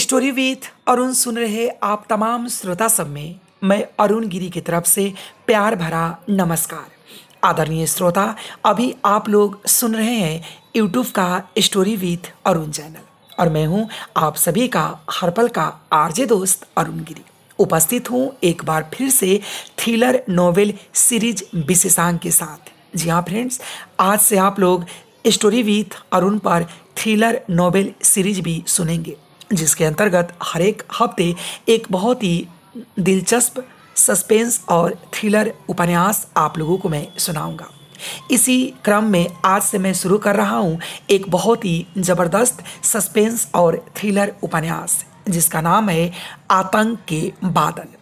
Story with Arun सुन रहे आप तमाम श्रोता सब में मैं अरुण गिरी की तरफ से प्यार भरा नमस्कार आदरणीय श्रोता अभी आप लोग सुन रहे हैं यूट्यूब का स्टोरी विथ अरुण चैनल और मैं हूं आप सभी का हर पल का आरजे दोस्त अरुण गिरी उपस्थित हूं एक बार फिर से थ्रिलर नोवेल सीरीज विशेषांक के साथ जी हाँ फ्रेंड्स आज से आप लोग स्टोरी विथ अरुण पर थ्रिलर नोवेल सीरीज भी सुनेंगे जिसके अंतर्गत हर एक हफ्ते एक बहुत ही दिलचस्प सस्पेंस और थ्रिलर उपन्यास आप लोगों को मैं सुनाऊंगा इसी क्रम में आज से मैं शुरू कर रहा हूं एक बहुत ही ज़बरदस्त सस्पेंस और थ्रिलर उपन्यास जिसका नाम है आतंक के बादल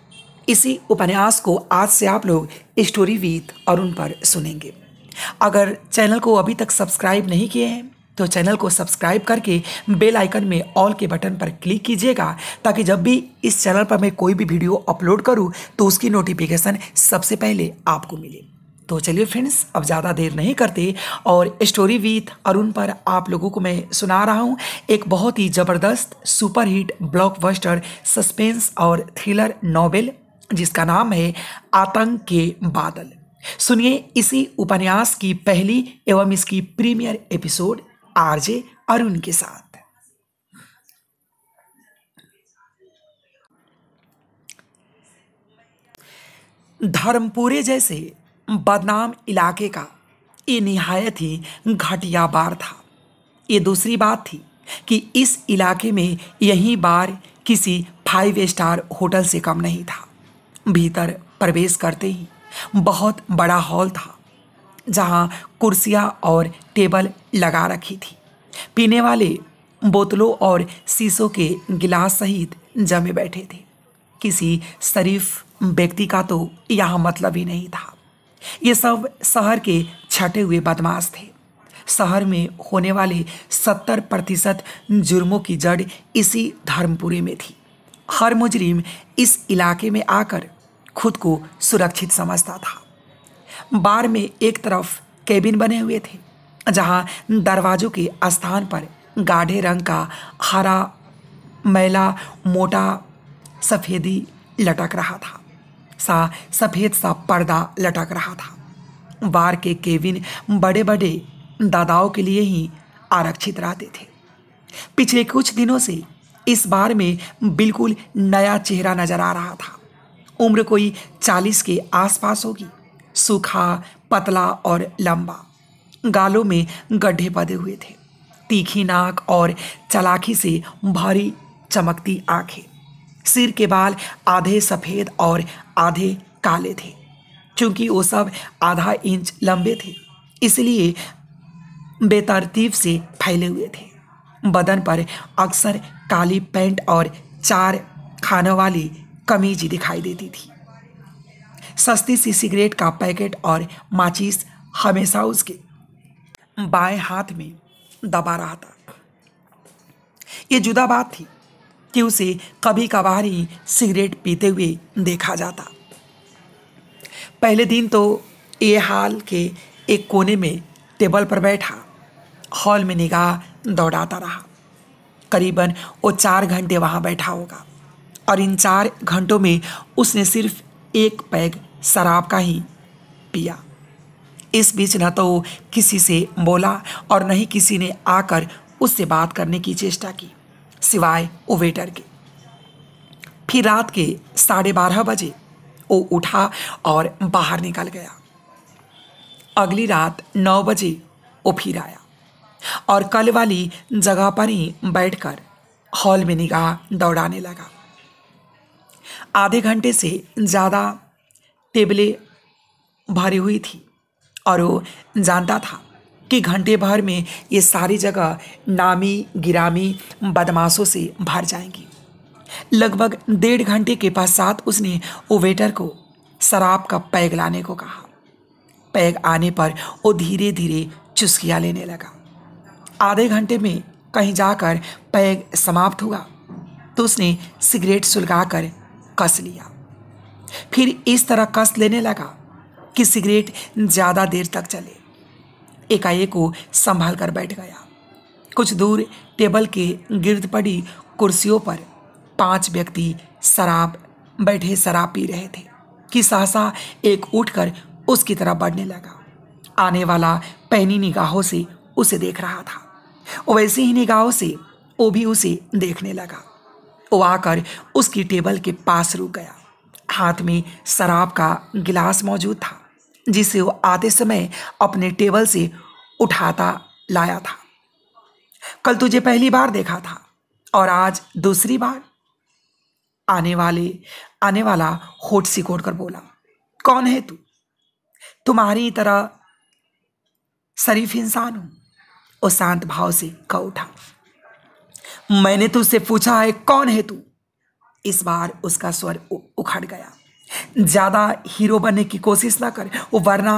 इसी उपन्यास को आज से आप लोग स्टोरी विथ और उन पर सुनेंगे अगर चैनल को अभी तक सब्सक्राइब नहीं किए हैं तो चैनल को सब्सक्राइब करके बेल आइकन में ऑल के बटन पर क्लिक कीजिएगा ताकि जब भी इस चैनल पर मैं कोई भी वीडियो अपलोड करूं तो उसकी नोटिफिकेशन सबसे पहले आपको मिले तो चलिए फ्रेंड्स अब ज़्यादा देर नहीं करते और स्टोरी विथ अरुण पर आप लोगों को मैं सुना रहा हूँ एक बहुत ही ज़बरदस्त सुपरहिट ब्लॉकबस्टर सस्पेंस और थ्रिलर नॉवेल जिसका नाम है आतंक के बादल सुनिए इसी उपन्यास की पहली एवं इसकी प्रीमियर एपिसोड आरजे अरुण के साथ धर्मपुरे जैसे बदनाम इलाके का ये निहायत ही घटिया बार था ये दूसरी बात थी कि इस इलाके में यही बार किसी फाइव स्टार होटल से कम नहीं था भीतर प्रवेश करते ही बहुत बड़ा हॉल था जहाँ कुर्सियाँ और टेबल लगा रखी थी पीने वाले बोतलों और शीशों के गिलास सहित जमे बैठे थे किसी शरीफ व्यक्ति का तो यहाँ मतलब ही नहीं था ये सब शहर के छठे हुए बदमाश थे शहर में होने वाले सत्तर प्रतिशत जुर्मों की जड़ इसी धर्मपुरे में थी हर मुजरिम इस इलाके में आकर खुद को सुरक्षित समझता था बार में एक तरफ केबिन बने हुए थे जहां दरवाजों के स्थान पर गाढ़े रंग का हरा मैला मोटा सफ़ेदी लटक रहा था सा सफ़ेद सा पर्दा लटक रहा था बार के केबिन बड़े बड़े दादाओं के लिए ही आरक्षित रहते थे पिछले कुछ दिनों से इस बार में बिल्कुल नया चेहरा नजर आ रहा था उम्र कोई चालीस के आसपास होगी सूखा पतला और लंबा गालों में गड्ढे पदे हुए थे तीखी नाक और चलाखी से भारी चमकती आंखें सिर के बाल आधे सफ़ेद और आधे काले थे क्योंकि वो सब आधा इंच लंबे थे इसलिए बेतरतीब से फैले हुए थे बदन पर अक्सर काली पैंट और चार खानों वाली कमीजी दिखाई देती थी सस्ती सी सिगरेट का पैकेट और माचिस हमेशा उसके बाएं हाथ में दबा रहा था ये जुदा बात थी कि उसे कभी कभार ही सिगरेट पीते हुए देखा जाता पहले दिन तो ये हाल के एक कोने में टेबल पर बैठा हॉल में निगाह दौड़ाता रहा करीबन वो चार घंटे वहाँ बैठा होगा और इन चार घंटों में उसने सिर्फ एक पैग शराब का ही पिया इस बीच न तो किसी से बोला और न ही किसी ने आकर उससे बात करने की चेष्टा की सिवाय वो वेटर के फिर रात के साढ़े बारह बजे वो उठा और बाहर निकल गया अगली रात नौ बजे वो फिर आया और कल वाली जगह पर ही बैठकर हॉल में निगाह दौड़ाने लगा आधे घंटे से ज़्यादा टेबलें भरी हुई थी और वो जानता था कि घंटे भर में ये सारी जगह नामी गिरामी बदमाशों से भर जाएंगी लगभग डेढ़ घंटे के पश्चात उसने वो वेटर को शराब का पैग लाने को कहा पैग आने पर वो धीरे धीरे चुस्किया लेने लगा आधे घंटे में कहीं जाकर पैग समाप्त हुआ तो उसने सिगरेट सुलगाकर कस लिया फिर इस तरह कस लेने लगा कि सिगरेट ज़्यादा देर तक चले एकाएक को संभाल कर बैठ गया कुछ दूर टेबल के गिर्द पड़ी कुर्सियों पर पांच व्यक्ति शराब बैठे शराब पी रहे थे कि सहसा एक उठकर उसकी तरफ बढ़ने लगा आने वाला पहनी निगाहों से उसे देख रहा था वैसे ही निगाहों से वो भी उसे देखने लगा वाह उसकी टेबल के पास रुक गया हाथ में शराब का गिलास मौजूद था जिसे वो आते समय अपने टेबल से उठाता लाया था कल तुझे पहली बार देखा था और आज दूसरी बार आने वाले आने वाला होठ सिकोड़ कर बोला कौन है तू तुम्हारी तरह शरीफ इंसान हूं और शांत भाव से कह उठा मैंने तो उससे पूछा है कौन है तू इस बार उसका स्वर उखड़ गया ज़्यादा हीरो बनने की कोशिश ना कर वरना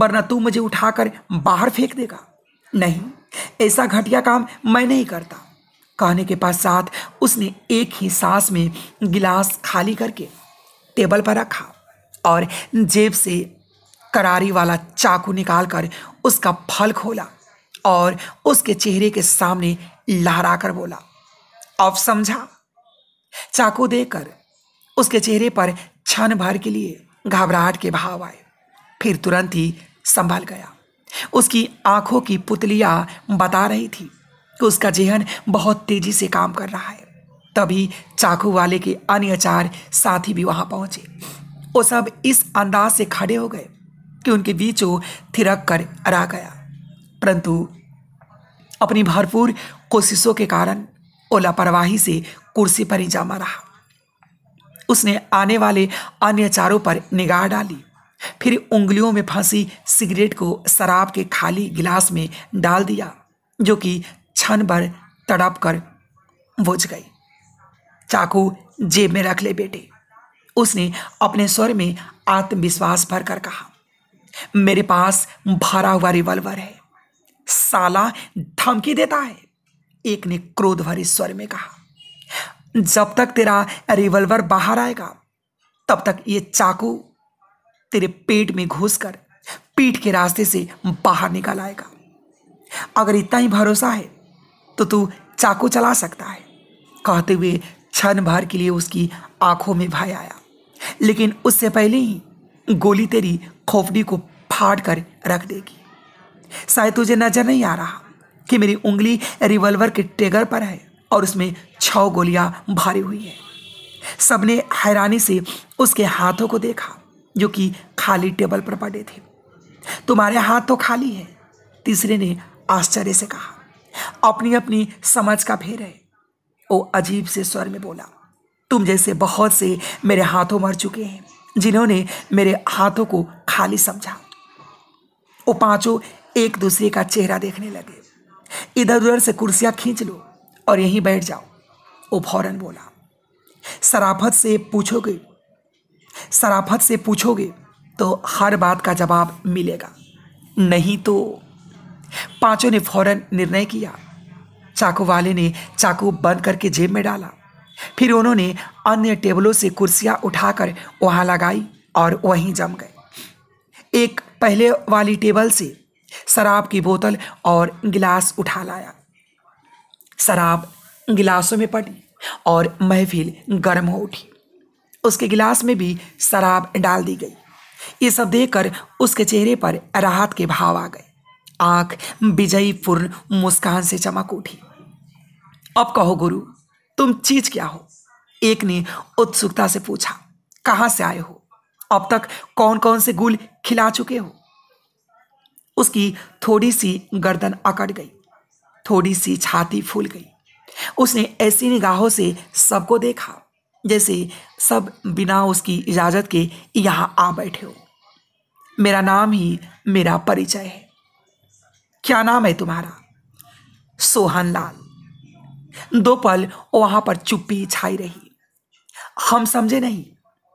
वरना तू मुझे उठाकर बाहर फेंक देगा नहीं ऐसा घटिया काम मैं नहीं करता कहने के पश्चात उसने एक ही सांस में गिलास खाली करके टेबल पर रखा और जेब से करारी वाला चाकू निकालकर उसका फल खोला और उसके चेहरे के सामने लहरा कर बोला अब समझा चाकू देकर उसके चेहरे पर क्षण भर के लिए घबराहट के भाव आए फिर तुरंत ही संभल गया उसकी आंखों की पुतलियां बता रही थी कि उसका जेहन बहुत तेजी से काम कर रहा है तभी चाकू वाले के अन्य चार साथी भी वहां पहुंचे वो सब इस अंदाज से खड़े हो गए कि उनके बीचों थिरक कर रह गया परंतु अपनी भरपूर कोशिशों के कारण वो लापरवाही से कुर्सी पर ही जमा रहा उसने आने वाले अन्य चारों पर निगाह डाली फिर उंगलियों में फंसी सिगरेट को शराब के खाली गिलास में डाल दिया जो कि क्षण भर तड़प कर बुझ गई चाकू जेब में रख ले बेटे उसने अपने स्वर में आत्मविश्वास भर कर कहा मेरे पास भरा हुआ रिवॉल्वर है साला धमकी देता है एक ने क्रोध भरे स्वर में कहा जब तक तेरा रिवॉल्वर बाहर आएगा तब तक ये चाकू तेरे पेट में घुसकर पीठ के रास्ते से बाहर निकल आएगा अगर इतना ही भरोसा है तो तू चाकू चला सकता है कहते हुए क्षण भर के लिए उसकी आंखों में भय आया लेकिन उससे पहले ही गोली तेरी खोपड़ी को फाड़ कर रख देगी शायद तुझे नजर नहीं आ रहा कि मेरी उंगली रिवॉल्वर के टेगर पर है और उसमें छः गोलियां भारी हुई है सबने हैरानी से उसके हाथों को देखा जो कि खाली टेबल पर पड़े थे तुम्हारे हाथ तो खाली है तीसरे ने आश्चर्य से कहा अपनी अपनी समझ का फेर है वो अजीब से स्वर में बोला तुम जैसे बहुत से मेरे हाथों मर चुके हैं जिन्होंने मेरे हाथों को खाली समझा वो पांचों एक दूसरे का चेहरा देखने लगे इधर उधर से कुर्सियां खींच लो और यहीं बैठ जाओ वो फौरन बोला सराफत से पूछोगे सराफत से पूछोगे तो हर बात का जवाब मिलेगा नहीं तो पांचों ने फौरन निर्णय किया चाकू वाले ने चाकू बंद करके जेब में डाला फिर उन्होंने अन्य टेबलों से कुर्सियां उठाकर वहां लगाई और वहीं जम गए एक पहले वाली टेबल से शराब की बोतल और गिलास उठा लाया शराब गिलासों में पड़ी और महफिल गर्म हो उठी उसके गिलास में भी शराब डाल दी गई ये सब देखकर उसके चेहरे पर राहत के भाव आ गए आंख विजयी पूर्ण मुस्कान से चमक उठी अब कहो गुरु तुम चीज क्या हो एक ने उत्सुकता से पूछा कहाँ से आए हो अब तक कौन कौन से गुल खिला चुके हो उसकी थोड़ी सी गर्दन अकड़ गई थोड़ी सी छाती फूल गई उसने ऐसी निगाहों से सबको देखा जैसे सब बिना उसकी इजाज़त के यहाँ आ बैठे हो मेरा नाम ही मेरा परिचय है क्या नाम है तुम्हारा सोहन लाल दो पल वहाँ पर चुप्पी छाई रही हम समझे नहीं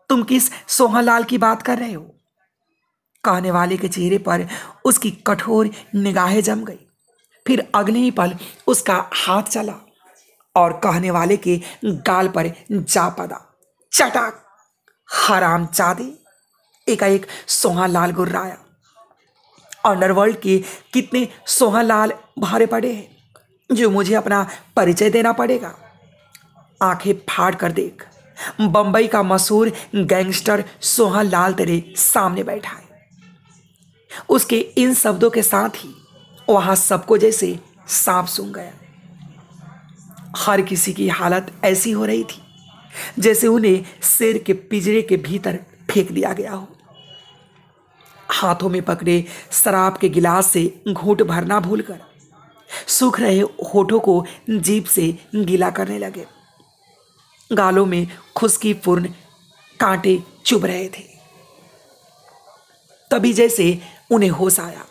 तुम किस सोहन लाल की बात कर रहे हो कहने वाले के चेहरे पर उसकी कठोर निगाहें जम गई फिर अगले ही पल उसका हाथ चला और कहने वाले के गाल पर जा पदा चटाक हराम चादे एकाएक लाल गुर्राया अंडरवर्ल्ड के कितने लाल भरे पड़े हैं जो मुझे अपना परिचय देना पड़ेगा आंखें फाड़ कर देख बम्बई का मशहूर गैंगस्टर लाल तेरे सामने बैठा है उसके इन शब्दों के साथ ही वहाँ सबको जैसे सांप सुन गया हर किसी की हालत ऐसी हो रही थी जैसे उन्हें शेर के पिजरे के भीतर फेंक दिया गया हो हाथों में पकड़े शराब के गिलास से घूट भरना भूलकर सूख रहे होठों को जीप से गीला करने लगे गालों में खुशकी पूर्ण कांटे चुभ रहे थे तभी जैसे उन्हें होश आया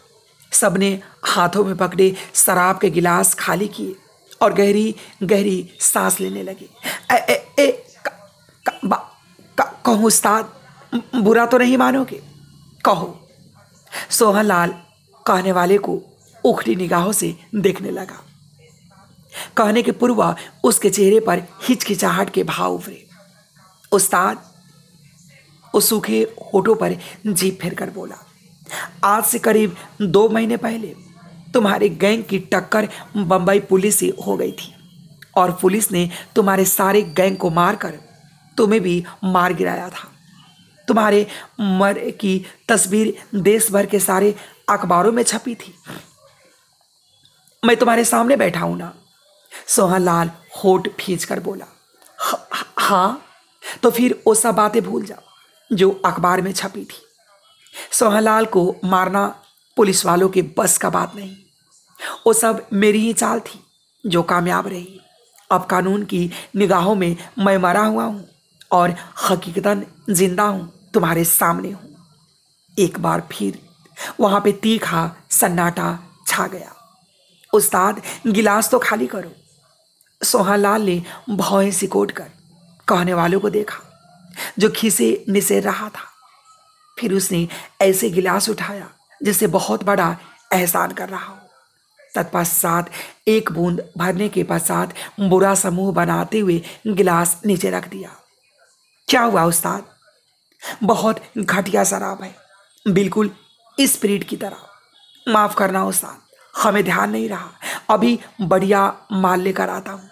सबने हाथों में पकड़े शराब के गिलास खाली किए और गहरी गहरी सांस लेने लगे ए, ए, ए, कहूँ उस्ताद बुरा तो नहीं मानोगे कहो सोहन लाल कहने वाले को उखड़ी निगाहों से देखने लगा कहने के पूर्व उसके चेहरे पर हिचकिचाहट के भाव उभरे उस्ताद उस सूखे होठों पर जीप फिर कर बोला आज से करीब दो महीने पहले तुम्हारी गैंग की टक्कर बम्बई पुलिस से हो गई थी और पुलिस ने तुम्हारे सारे गैंग को मारकर तुम्हें भी मार गिराया था तुम्हारे मर की तस्वीर देश भर के सारे अखबारों में छपी थी मैं तुम्हारे सामने बैठा हूं ना सोहनलाल होठ खींच कर बोला हाँ हा, हाँ। तो फिर वो सब बातें भूल जाओ जो अखबार में छपी थी सोहनलाल को मारना पुलिस वालों के बस का बात नहीं वो सब मेरी ही चाल थी जो कामयाब रही अब कानून की निगाहों में मैं मरा हुआ हूँ और हकीकतन जिंदा हूँ तुम्हारे सामने हूँ एक बार फिर वहाँ पे तीखा सन्नाटा छा गया उस्ताद गिलास तो खाली करो सोहनलाल ने भौएं सिकोट कर कहने वालों को देखा जो खिसे निसेर रहा था फिर उसने ऐसे गिलास उठाया जिससे बहुत बड़ा एहसान कर रहा हो तत्पश्चात एक बूंद भरने के पश्चात बुरा समूह बनाते हुए गिलास नीचे रख दिया क्या हुआ उस्ताद बहुत घटिया शराब है बिल्कुल स्प्रिट की तरह माफ़ करना उस्ताद हमें ध्यान नहीं रहा अभी बढ़िया माल लेकर आता हूँ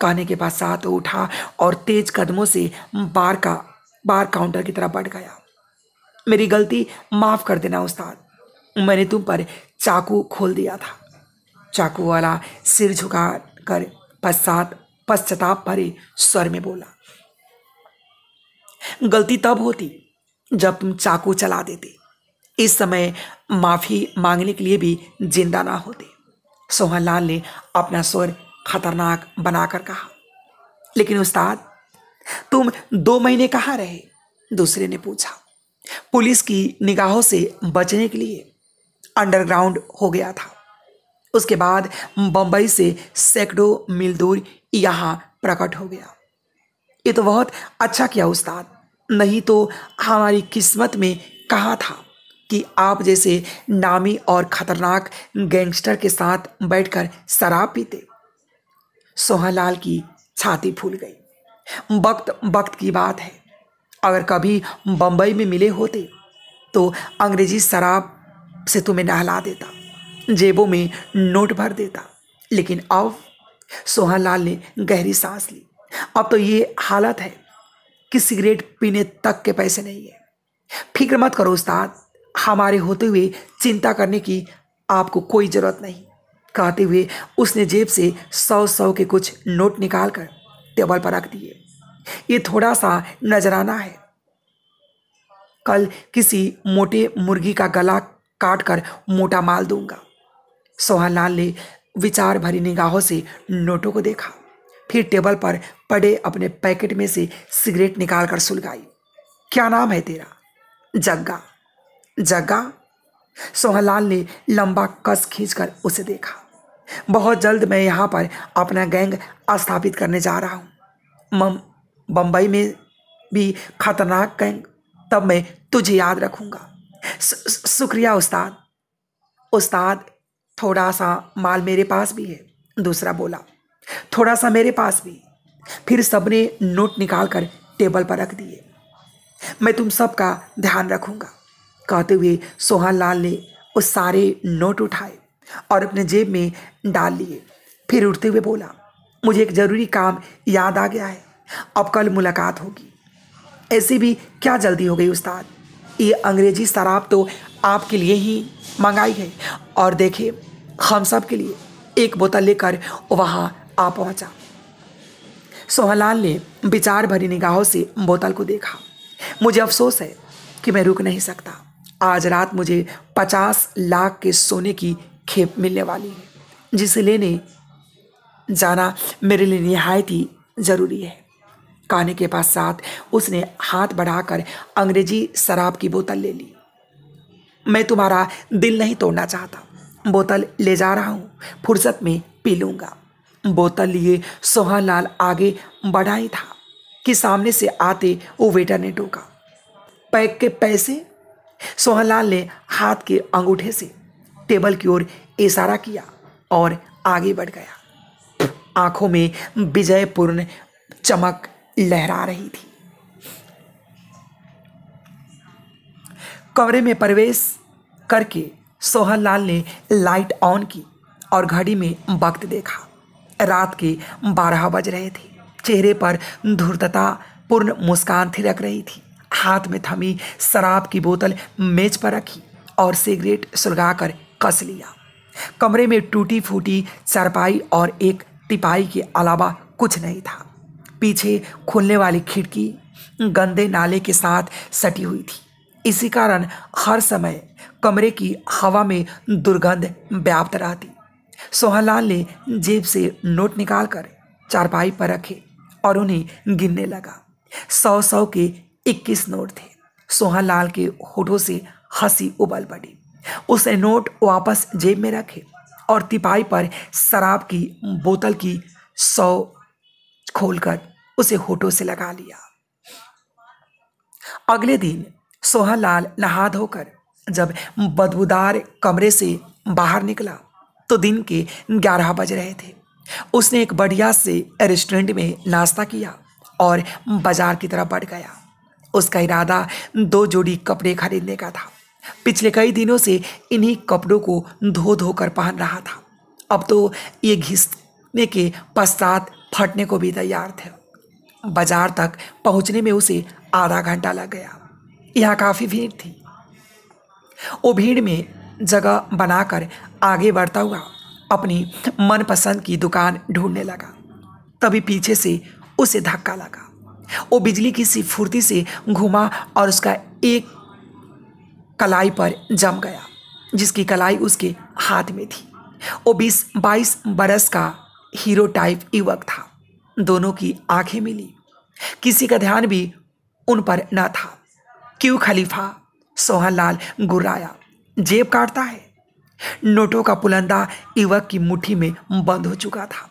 कहने के बाद साथ उठा और तेज कदमों से बार का बार काउंटर की तरफ बढ़ गया मेरी गलती माफ़ कर देना उस्ताद मैंने तुम पर चाकू खोल दिया था चाकू वाला सिर झुका कर पश्चात पश्चाताप भरे स्वर में बोला गलती तब होती जब तुम चाकू चला देते इस समय माफ़ी मांगने के लिए भी जिंदा ना होते सोहनलाल ने अपना स्वर खतरनाक बनाकर कहा लेकिन उस्ताद तुम दो महीने कहाँ रहे दूसरे ने पूछा पुलिस की निगाहों से बचने के लिए अंडरग्राउंड हो गया था उसके बाद बम्बई से सैकड़ों मील दूर यहाँ प्रकट हो गया ये तो बहुत अच्छा किया उस्ताद नहीं तो हमारी किस्मत में कहा था कि आप जैसे नामी और खतरनाक गैंगस्टर के साथ बैठकर शराब पीते सोहनलाल की छाती फूल गई वक्त वक्त की बात है अगर कभी बम्बई में मिले होते तो अंग्रेजी शराब से तुम्हें नहला देता जेबों में नोट भर देता लेकिन अब सोहनलाल ने गहरी सांस ली अब तो ये हालत है कि सिगरेट पीने तक के पैसे नहीं है फिक्र मत करो उस्ताद हमारे होते हुए चिंता करने की आपको कोई ज़रूरत नहीं कहते हुए उसने जेब से सौ सौ के कुछ नोट निकाल कर टेबल पर रख दिए ये थोड़ा सा नजराना है कल किसी मोटे मुर्गी का गला काट कर मोटा माल दूंगा सोहनलाल ने विचार भरी निगाहों से नोटों को देखा फिर टेबल पर पड़े अपने पैकेट में से सिगरेट निकाल कर सुलगाई क्या नाम है तेरा जग्गा जग्गा सोहनलाल ने लंबा कस खींचकर उसे देखा बहुत जल्द मैं यहाँ पर अपना गैंग स्थापित करने जा रहा हूँ मम बम्बई में भी खतरनाक कहें तब मैं तुझे याद रखूँगा शुक्रिया उस्ताद उस्ताद थोड़ा सा माल मेरे पास भी है दूसरा बोला थोड़ा सा मेरे पास भी फिर सबने नोट निकाल कर टेबल पर रख दिए मैं तुम सबका ध्यान रखूंगा कहते हुए सोहन लाल ने उस सारे नोट उठाए और अपने जेब में डाल लिए फिर उठते हुए बोला मुझे एक ज़रूरी काम याद आ गया है अब कल मुलाकात होगी ऐसी भी क्या जल्दी हो गई उस्ताद ये अंग्रेजी शराब तो आपके लिए ही मंगाई है और देखिए हम सब के लिए एक बोतल लेकर वहाँ आ पहुँचा सोहनलाल ने विचार भरी निगाहों से बोतल को देखा मुझे अफसोस है कि मैं रुक नहीं सकता आज रात मुझे पचास लाख के सोने की खेप मिलने वाली है जिसे लेने जाना मेरे लिए नहायत ही ज़रूरी है काने के साथ उसने हाथ बढ़ाकर अंग्रेजी शराब की बोतल ले ली मैं तुम्हारा दिल नहीं तोड़ना चाहता बोतल ले जा रहा हूँ फुर्सत में पी लूँगा बोतल लिए सोहन लाल आगे बढ़ा ही था कि सामने से आते वो वेटर ने टोका पैक के पैसे सोहनलाल ने हाथ के अंगूठे से टेबल की ओर इशारा किया और आगे बढ़ गया आंखों में विजयपूर्ण चमक लहरा रही थी कमरे में प्रवेश करके सोहन लाल ने लाइट ऑन की और घड़ी में वक्त देखा रात के बारह बज रहे थे चेहरे पर धूर्तता पूर्ण मुस्कान थिरक रही थी हाथ में थमी शराब की बोतल मेज पर रखी और सिगरेट सुलगाकर कस लिया कमरे में टूटी फूटी चरपाई और एक तिपाही के अलावा कुछ नहीं था पीछे खुलने वाली खिड़की गंदे नाले के साथ सटी हुई थी इसी कारण हर समय कमरे की हवा में दुर्गंध व्याप्त रहती सोहनलाल ने जेब से नोट निकालकर चारपाई पर रखे और उन्हें गिनने लगा सौ सौ के इक्कीस नोट थे सोहनलाल के होठों से हंसी उबल पड़ी उसने नोट वापस जेब में रखे और तिपाही पर शराब की बोतल की सौ खोलकर उसे होठों से लगा लिया अगले दिन सोहनलाल नहा धोकर जब बदबूदार कमरे से बाहर निकला तो दिन के ग्यारह बज रहे थे उसने एक बढ़िया से रेस्टोरेंट में नाश्ता किया और बाजार की तरफ बढ़ गया उसका इरादा दो जोड़ी कपड़े खरीदने का था पिछले कई दिनों से इन्हीं कपड़ों को धो धो कर पहन रहा था अब तो ये घिसने के पश्चात फटने को भी तैयार थे बाजार तक पहुंचने में उसे आधा घंटा लग गया यहाँ काफ़ी भीड़ थी वो भीड़ में जगह बनाकर आगे बढ़ता हुआ अपनी मनपसंद की दुकान ढूंढने लगा तभी पीछे से उसे धक्का लगा वो बिजली की सी फुर्ती से घुमा और उसका एक कलाई पर जम गया जिसकी कलाई उसके हाथ में थी वो बीस बाईस बरस का हीरो टाइप युवक था दोनों की आंखें मिली किसी का ध्यान भी उन पर न था क्यों खलीफा सोहनलाल गुर्राया जेब काटता है नोटों का पुलंदा युवक की मुट्ठी में बंद हो चुका था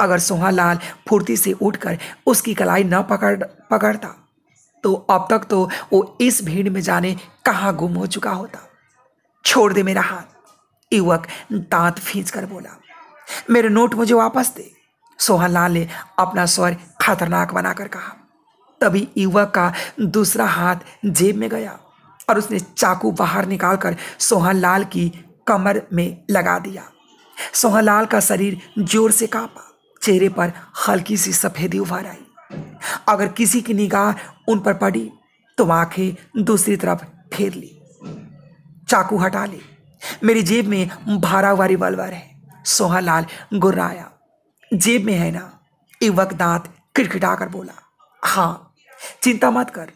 अगर सोहनलाल फुर्ती से उठकर उसकी कलाई न पकड़ पकड़ता तो अब तक तो वो इस भीड़ में जाने कहाँ गुम हो चुका होता छोड़ दे मेरा हाथ युवक दांत फींच कर बोला मेरे नोट मुझे वापस दे सोहनलाल ने अपना स्वर खतरनाक बनाकर कहा तभी युवक का दूसरा हाथ जेब में गया और उसने चाकू बाहर निकालकर सोहनलाल की कमर में लगा दिया सोहनलाल का शरीर जोर से कांपा चेहरे पर हल्की सी सफेदी उभर आई अगर किसी की निगाह उन पर पड़ी तो आंखें दूसरी तरफ फेर ली चाकू हटा ली मेरी जेब में भारा हुआ रिवॉल्वर है सोहनलाल गुर्राया जेब में है ना युवक दांत कर बोला हाँ चिंता मत कर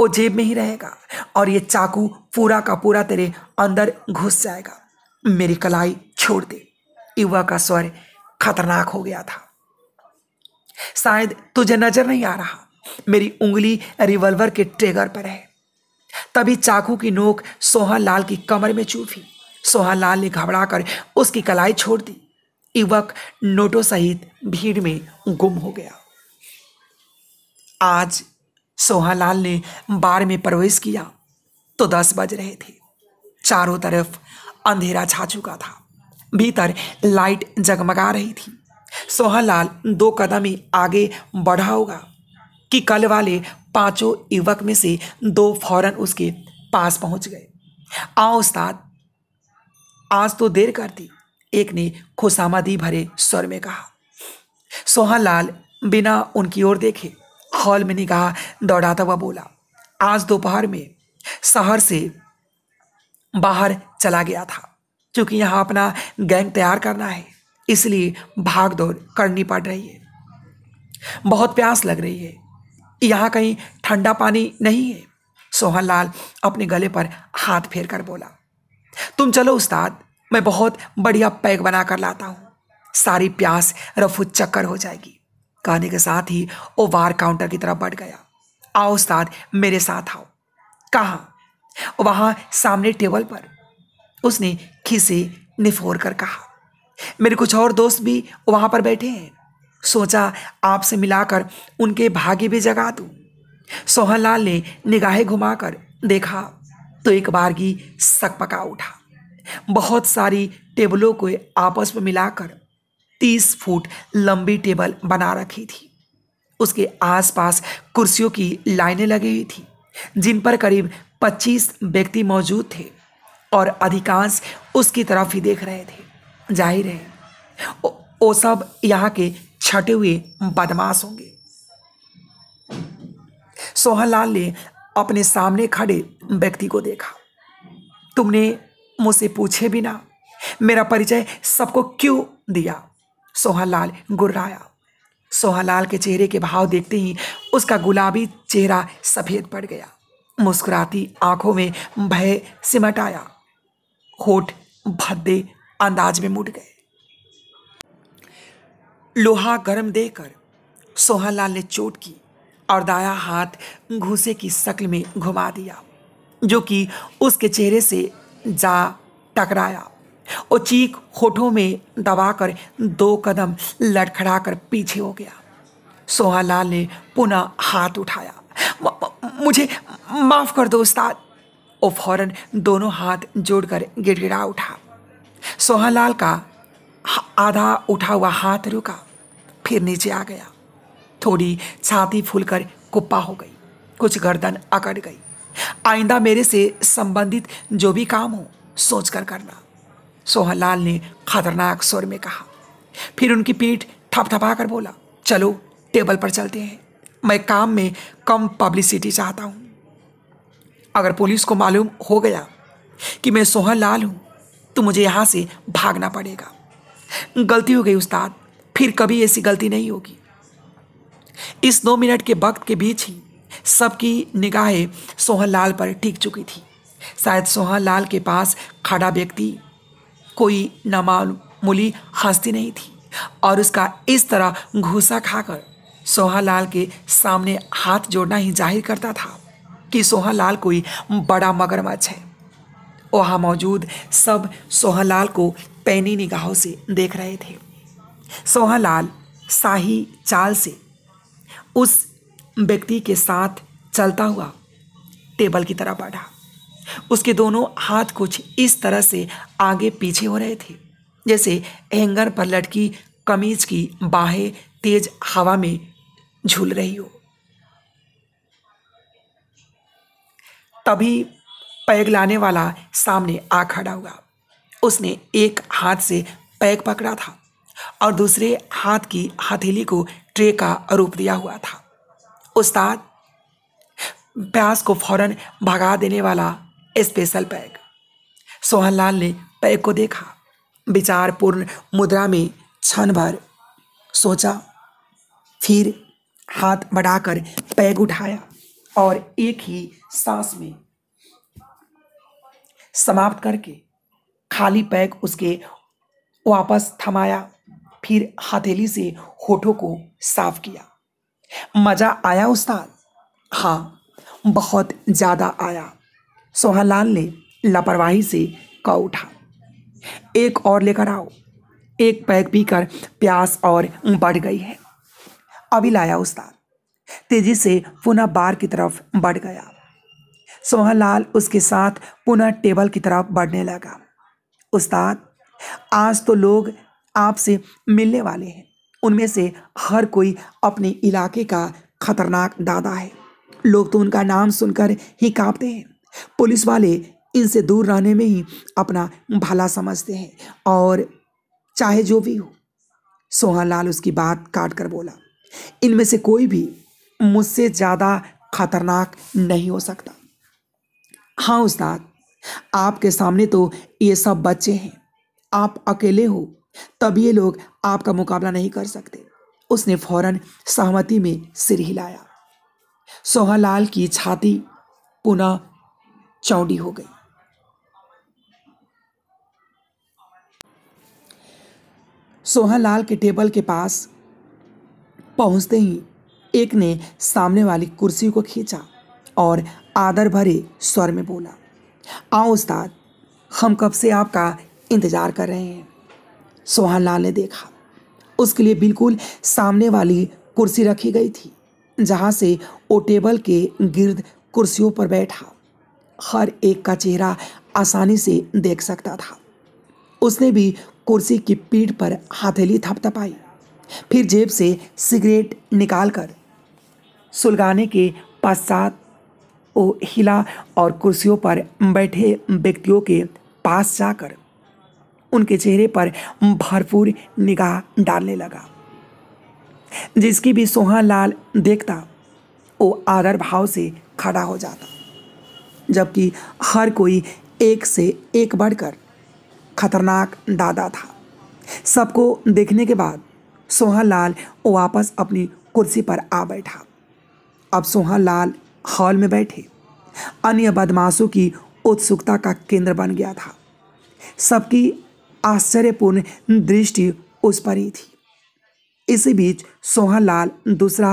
वो जेब में ही रहेगा और ये चाकू पूरा का पूरा तेरे अंदर घुस जाएगा मेरी कलाई छोड़ दे युवा का स्वर खतरनाक हो गया था शायद तुझे नजर नहीं आ रहा मेरी उंगली रिवॉल्वर के ट्रिगर पर है तभी चाकू की नोक सोहन लाल की कमर में चूफी सोहन लाल ने घबरा कर उसकी कलाई छोड़ दी युवक नोटों सहित भीड़ में गुम हो गया आज सोहालाल ने बार में प्रवेश किया तो दस बज रहे थे चारों तरफ अंधेरा छा चुका था भीतर लाइट जगमगा रही थी सोहालाल दो कदम ही आगे बढ़ा होगा कि कल वाले पांचों युवक में से दो फौरन उसके पास पहुंच गए आओ उस्ताद आज तो देर कर दी एक ने खुशामदी भरे स्वर में कहा सोहनलाल बिना उनकी ओर देखे हॉल में निगाह दौड़ाता हुआ बोला आज दोपहर में शहर से बाहर चला गया था क्योंकि यहाँ अपना गैंग तैयार करना है इसलिए भाग दौड़ करनी पड़ रही है बहुत प्यास लग रही है यहाँ कहीं ठंडा पानी नहीं है सोहनलाल अपने गले पर हाथ फेर कर बोला तुम चलो उस्ताद मैं बहुत बढ़िया पैक बना कर लाता हूँ सारी प्यास रफू चक्कर हो जाएगी कहने के साथ ही वो बार काउंटर की तरफ बढ़ गया आओ उस्ताद मेरे साथ आओ कहा वहाँ सामने टेबल पर उसने खिसे निफोर कर कहा मेरे कुछ और दोस्त भी वहाँ पर बैठे हैं सोचा आपसे मिलाकर उनके भाग्य भी जगा दूँ सोहनलाल ने निगाहें घुमाकर देखा तो एक बार की सकपका उठा बहुत सारी टेबलों को आपस में मिलाकर तीस फुट लंबी टेबल बना रखी थी उसके आसपास कुर्सियों की लाइनें लगी हुई थी जिन पर करीब पच्चीस व्यक्ति मौजूद थे और अधिकांश उसकी तरफ ही देख रहे थे जाहिर है वो सब यहाँ के छठे हुए बदमाश होंगे सोहनलाल ने अपने सामने खड़े व्यक्ति को देखा तुमने मुझसे पूछे बिना मेरा परिचय सबको क्यों दिया सोहालाल गुर्राया सोहालाल के चेहरे के भाव देखते ही उसका गुलाबी चेहरा सफ़ेद पड़ गया मुस्कुराती आंखों में भय सिमट आया होठ भद्दे अंदाज में मुड़ गए लोहा गर्म देकर सोहालाल ने चोट की और दाया हाथ घूसे की शक्ल में घुमा दिया जो कि उसके चेहरे से जा टकराया और चीख होठों में दबाकर दो कदम लड़खड़ा कर पीछे हो गया सोहालाल ने पुनः हाथ उठाया मुझे माफ कर दो उस्ताद और फौरन दोनों हाथ जोड़कर गिड़गिड़ा उठा सोहालाल का आधा उठा हुआ हाथ रुका फिर नीचे आ गया थोड़ी छाती फूलकर कुप्पा हो गई कुछ गर्दन अकड़ गई आइंदा मेरे से संबंधित जो भी काम हो सोच कर करना सोहनलाल ने खतरनाक स्वर में कहा फिर उनकी पीठ थपथपा कर बोला चलो टेबल पर चलते हैं मैं काम में कम पब्लिसिटी चाहता हूँ अगर पुलिस को मालूम हो गया कि मैं सोहन लाल हूँ तो मुझे यहाँ से भागना पड़ेगा गलती हो गई उस्ताद फिर कभी ऐसी गलती नहीं होगी इस दो मिनट के वक्त के बीच ही सबकी निगाहें सोहन लाल पर टिक चुकी थी शायद सोहन लाल के पास खड़ा व्यक्ति कोई नमामूली हंसती नहीं थी और उसका इस तरह घूसा खाकर लाल के सामने हाथ जोड़ना ही जाहिर करता था कि लाल कोई बड़ा मगरमच्छ है वहाँ मौजूद सब लाल को पैनी निगाहों से देख रहे थे लाल शाही चाल से उस व्यक्ति के साथ चलता हुआ टेबल की तरह बढ़ा उसके दोनों हाथ कुछ इस तरह से आगे पीछे हो रहे थे जैसे हैंगर पर लटकी कमीज की बाहें तेज हवा में झूल रही हो तभी पैग लाने वाला सामने आ खड़ा हुआ उसने एक हाथ से पैग पकड़ा था और दूसरे हाथ की हथेली को ट्रे का रूप दिया हुआ था उस्ताद प्यास को फौरन भगा देने वाला स्पेशल पैक सोहनलाल ने पैक को देखा विचारपूर्ण मुद्रा में क्षण भर सोचा फिर हाथ बढ़ाकर पैग उठाया और एक ही सांस में समाप्त करके खाली पैग उसके वापस थमाया फिर हथेली से होठों को साफ किया मज़ा आया उस्ताद हाँ बहुत ज़्यादा आया सोहनलाल ने लापरवाही से का उठा एक और लेकर आओ एक पैक पीकर प्यास और बढ़ गई है अभी लाया उस्ताद तेजी से पुनः बार की तरफ बढ़ गया सोहनलाल उसके साथ पुनः टेबल की तरफ बढ़ने लगा उस्ताद आज तो लोग आपसे मिलने वाले हैं उनमें से हर कोई अपने इलाके का खतरनाक दादा है लोग तो उनका नाम सुनकर ही कांपते हैं पुलिस वाले इनसे दूर रहने में ही अपना भला समझते हैं और चाहे जो भी हो सोहन लाल उसकी बात काट कर बोला इनमें से कोई भी मुझसे ज़्यादा खतरनाक नहीं हो सकता हाँ उस्ताद आपके सामने तो ये सब बच्चे हैं आप अकेले हो तब ये लोग आपका मुकाबला नहीं कर सकते उसने फौरन सहमति में सिर हिलाया सोहलाल की छाती पुनः चौड़ी हो गई सोहनलाल के टेबल के पास पहुंचते ही एक ने सामने वाली कुर्सी को खींचा और आदर भरे स्वर में बोला आओ उस्ताद हम कब से आपका इंतज़ार कर रहे हैं लाल ने देखा उसके लिए बिल्कुल सामने वाली कुर्सी रखी गई थी जहाँ से वो टेबल के गिर्द कुर्सियों पर बैठा हर एक का चेहरा आसानी से देख सकता था उसने भी कुर्सी की पीठ पर हथेली थपथपाई फिर जेब से सिगरेट निकालकर सुलगाने के पश्चात वो हिला और कुर्सियों पर बैठे व्यक्तियों के पास जाकर उनके चेहरे पर भरपूर निगाह डालने लगा जिसकी भी सोहन लाल देखता वो आदर भाव से खड़ा हो जाता जबकि हर कोई एक से एक बढ़कर खतरनाक दादा था सबको देखने के बाद सोहन लाल वापस अपनी कुर्सी पर आ बैठा अब सोहन लाल हॉल में बैठे अन्य बदमाशों की उत्सुकता का केंद्र बन गया था सबकी आश्चर्यपूर्ण दृष्टि उस पर ही थी इसी बीच सोहन लाल दूसरा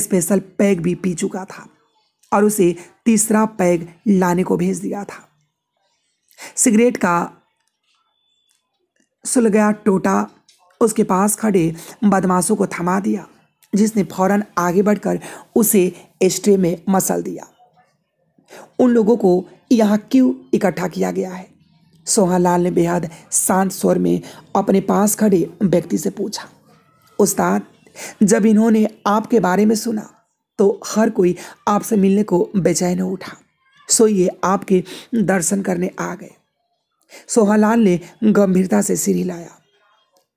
स्पेशल पैग भी पी चुका था और उसे तीसरा पैग लाने को भेज दिया था सिगरेट का सुल गया टोटा उसके पास खड़े बदमाशों को थमा दिया जिसने फौरन आगे बढ़कर उसे स्ट्रे में मसल दिया उन लोगों को यहाँ क्यों इकट्ठा किया गया है सोहालाल ने बेहद शांत स्वर में अपने पास खड़े व्यक्ति से पूछा उस्ताद जब इन्होंने आपके बारे में सुना तो हर कोई आपसे मिलने को बेचैन उठा सो ये आपके दर्शन करने आ गए सोहालाल ने गंभीरता से सिर हिलाया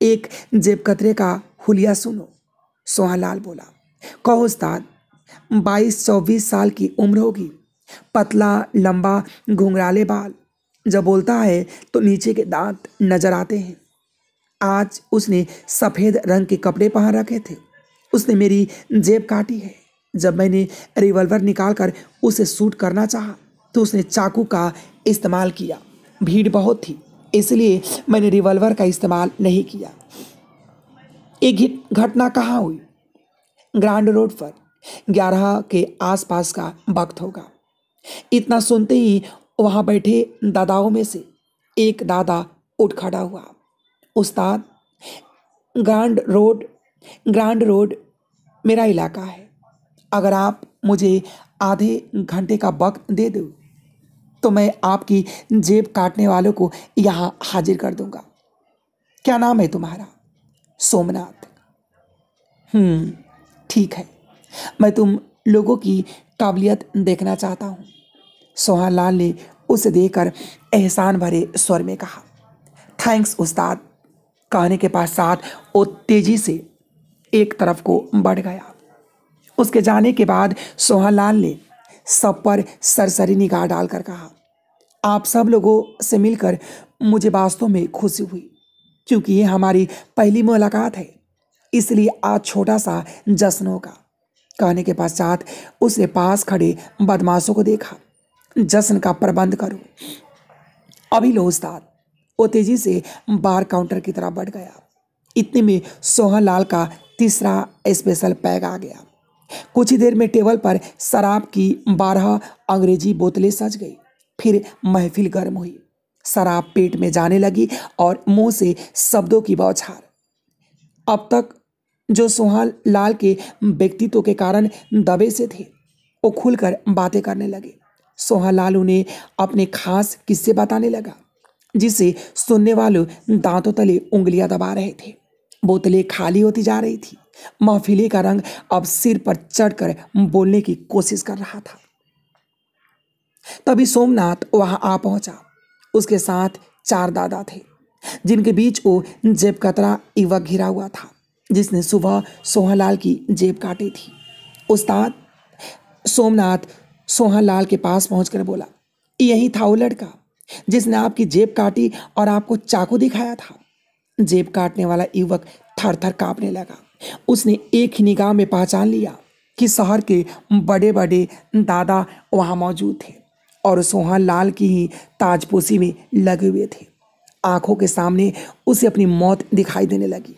एक जेब कतरे का हुलिया सुनो सोहालाल बोला कहो उस्ताद बाईस चौबीस साल की उम्र होगी पतला लंबा घुंघराले बाल जब बोलता है तो नीचे के दांत नजर आते हैं आज उसने सफ़ेद रंग के कपड़े पहन रखे थे उसने मेरी जेब काटी है जब मैंने रिवॉल्वर निकाल कर उसे शूट करना चाहा तो उसने चाकू का इस्तेमाल किया भीड़ बहुत थी इसलिए मैंने रिवॉल्वर का इस्तेमाल नहीं किया एक घटना कहाँ हुई ग्रांड रोड पर ग्यारह के आसपास का वक्त होगा इतना सुनते ही वहाँ बैठे दादाओं में से एक दादा उठ खड़ा हुआ उस्ताद ग्रांड रोड ग्रांड रोड मेरा इलाका है अगर आप मुझे आधे घंटे का वक्त दे दो तो मैं आपकी जेब काटने वालों को यहाँ हाजिर कर दूंगा क्या नाम है तुम्हारा सोमनाथ हम्म ठीक है मैं तुम लोगों की काबिलियत देखना चाहता हूँ सोहनलाल ने उसे देकर एहसान भरे स्वर में कहा थैंक्स उस्ताद कहने के पश्चात वो तेजी से एक तरफ को बढ़ गया उसके जाने के बाद सोहनलाल ने सब पर सरसरी निगाह डालकर कहा आप सब लोगों से मिलकर मुझे वास्तव में खुशी हुई क्योंकि ये हमारी पहली मुलाकात है इसलिए आज छोटा सा जश्न होगा कहने के पश्चात उसने पास खड़े बदमाशों को देखा जश्न का प्रबंध करो अभी उस्ताद वो तेजी से बार काउंटर की तरफ बढ़ गया इतने में सोहन लाल का तीसरा स्पेशल पैग आ गया कुछ ही देर में टेबल पर शराब की बारह अंग्रेजी बोतलें सज गई फिर महफिल गर्म हुई शराब पेट में जाने लगी और मुंह से शब्दों की बौछार अब तक जो सोहन लाल के व्यक्तित्व के कारण दबे से थे वो खुलकर बातें करने लगे सोहलाल उन्हें अपने खास किस्से बताने लगा जिसे सुनने वाले दांतों तले उंगलियां दबा रहे थे बोतलें खाली होती जा रही थी महफिले का रंग अब सिर पर चढ़कर बोलने की कोशिश कर रहा था तभी सोमनाथ वहां आ पहुंचा उसके साथ चार दादा थे जिनके बीच वो जेब कतरा युवक घिरा हुआ था जिसने सुबह सोहनलाल की जेब काटी थी उस्ताद सोमनाथ सोहन लाल के पास पहुंचकर बोला यही था वो लड़का जिसने आपकी जेब काटी और आपको चाकू दिखाया था जेब काटने वाला युवक थर थर कांपने लगा उसने एक ही निगाह में पहचान लिया कि शहर के बड़े बड़े दादा वहाँ मौजूद थे और सोहन लाल की ही ताजपोशी में लगे हुए थे आंखों के सामने उसे अपनी मौत दिखाई देने लगी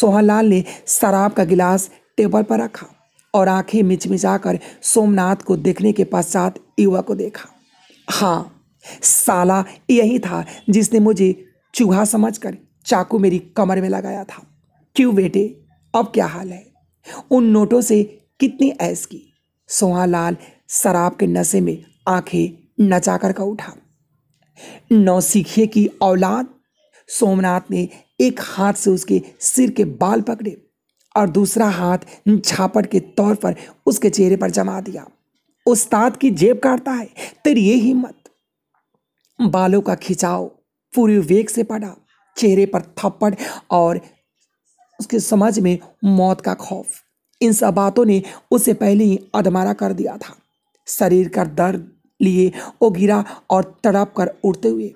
सोहन लाल ने शराब का गिलास टेबल पर रखा और आंखें मिचमिचाकर सोमनाथ को देखने के पश्चात युवा को देखा हाँ साला यही था जिसने मुझे चूहा समझकर चाकू मेरी कमर में लगाया था क्यों बेटे अब क्या हाल है उन नोटों से कितनी ऐस की सोहालाल शराब के नशे में आंखें नचाकर का उठा नौसीखिए की औलाद सोमनाथ ने एक हाथ से उसके सिर के बाल पकड़े और दूसरा हाथ छापट के तौर पर उसके चेहरे पर जमा दिया उस्ताद की जेब काटता है तेरी ये हिम्मत बालों का खिंचाव पूरी वेग से पड़ा चेहरे पर थप्पड़ और उसके समझ में मौत का खौफ इन सब बातों ने उसे पहले ही अधमारा कर दिया था शरीर का दर्द लिए वो गिरा और तड़प कर उड़ते हुए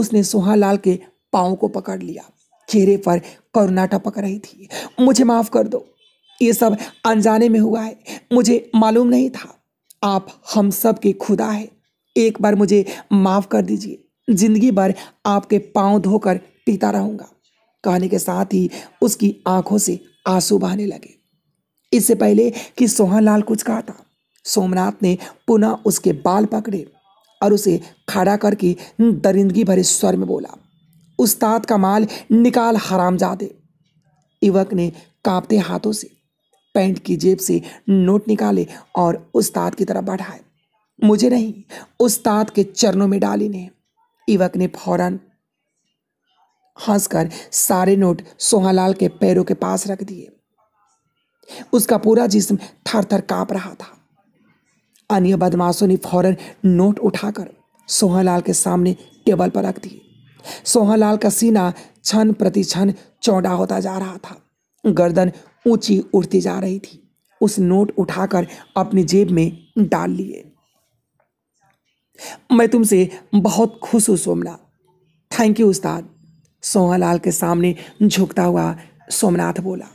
उसने लाल के पाँव को पकड़ लिया चेहरे पर करुणा टपक रही थी मुझे माफ़ कर दो ये सब अनजाने में हुआ है मुझे मालूम नहीं था आप हम सब के खुदा है एक बार मुझे माफ़ कर दीजिए ज़िंदगी भर आपके पाँव धोकर पीता रहूँगा कहने के साथ ही उसकी आंखों से आंसू बहाने लगे इससे पहले कि सोहनलाल कुछ कहा था सोमनाथ ने पुनः उसके बाल पकड़े और उसे खड़ा करके दरिंदगी भरे स्वर में बोला उस्ताद का माल निकाल हरामजादे युवक ने कांपते हाथों से पैंट की जेब से नोट निकाले और उस्ताद की तरफ बढ़ाए मुझे नहीं उस्ताद के चरणों में डाली ने युवक ने फौरन हंसकर सारे नोट सोहालाल के पैरों के पास रख दिए उसका पूरा जिस्म थर थर कांप रहा था अन्य बदमाशों ने फौरन नोट उठाकर सोहालाल के सामने टेबल पर रख दिए सोहनलाल का सीना क्षण प्रति क्षण चौड़ा होता जा रहा था गर्दन ऊंची उठती जा रही थी उस नोट उठाकर अपनी जेब में डाल लिए मैं तुमसे बहुत खुश हूँ सोमनाथ थैंक यू उस्ताद सोहनलाल के सामने झुकता हुआ सोमनाथ बोला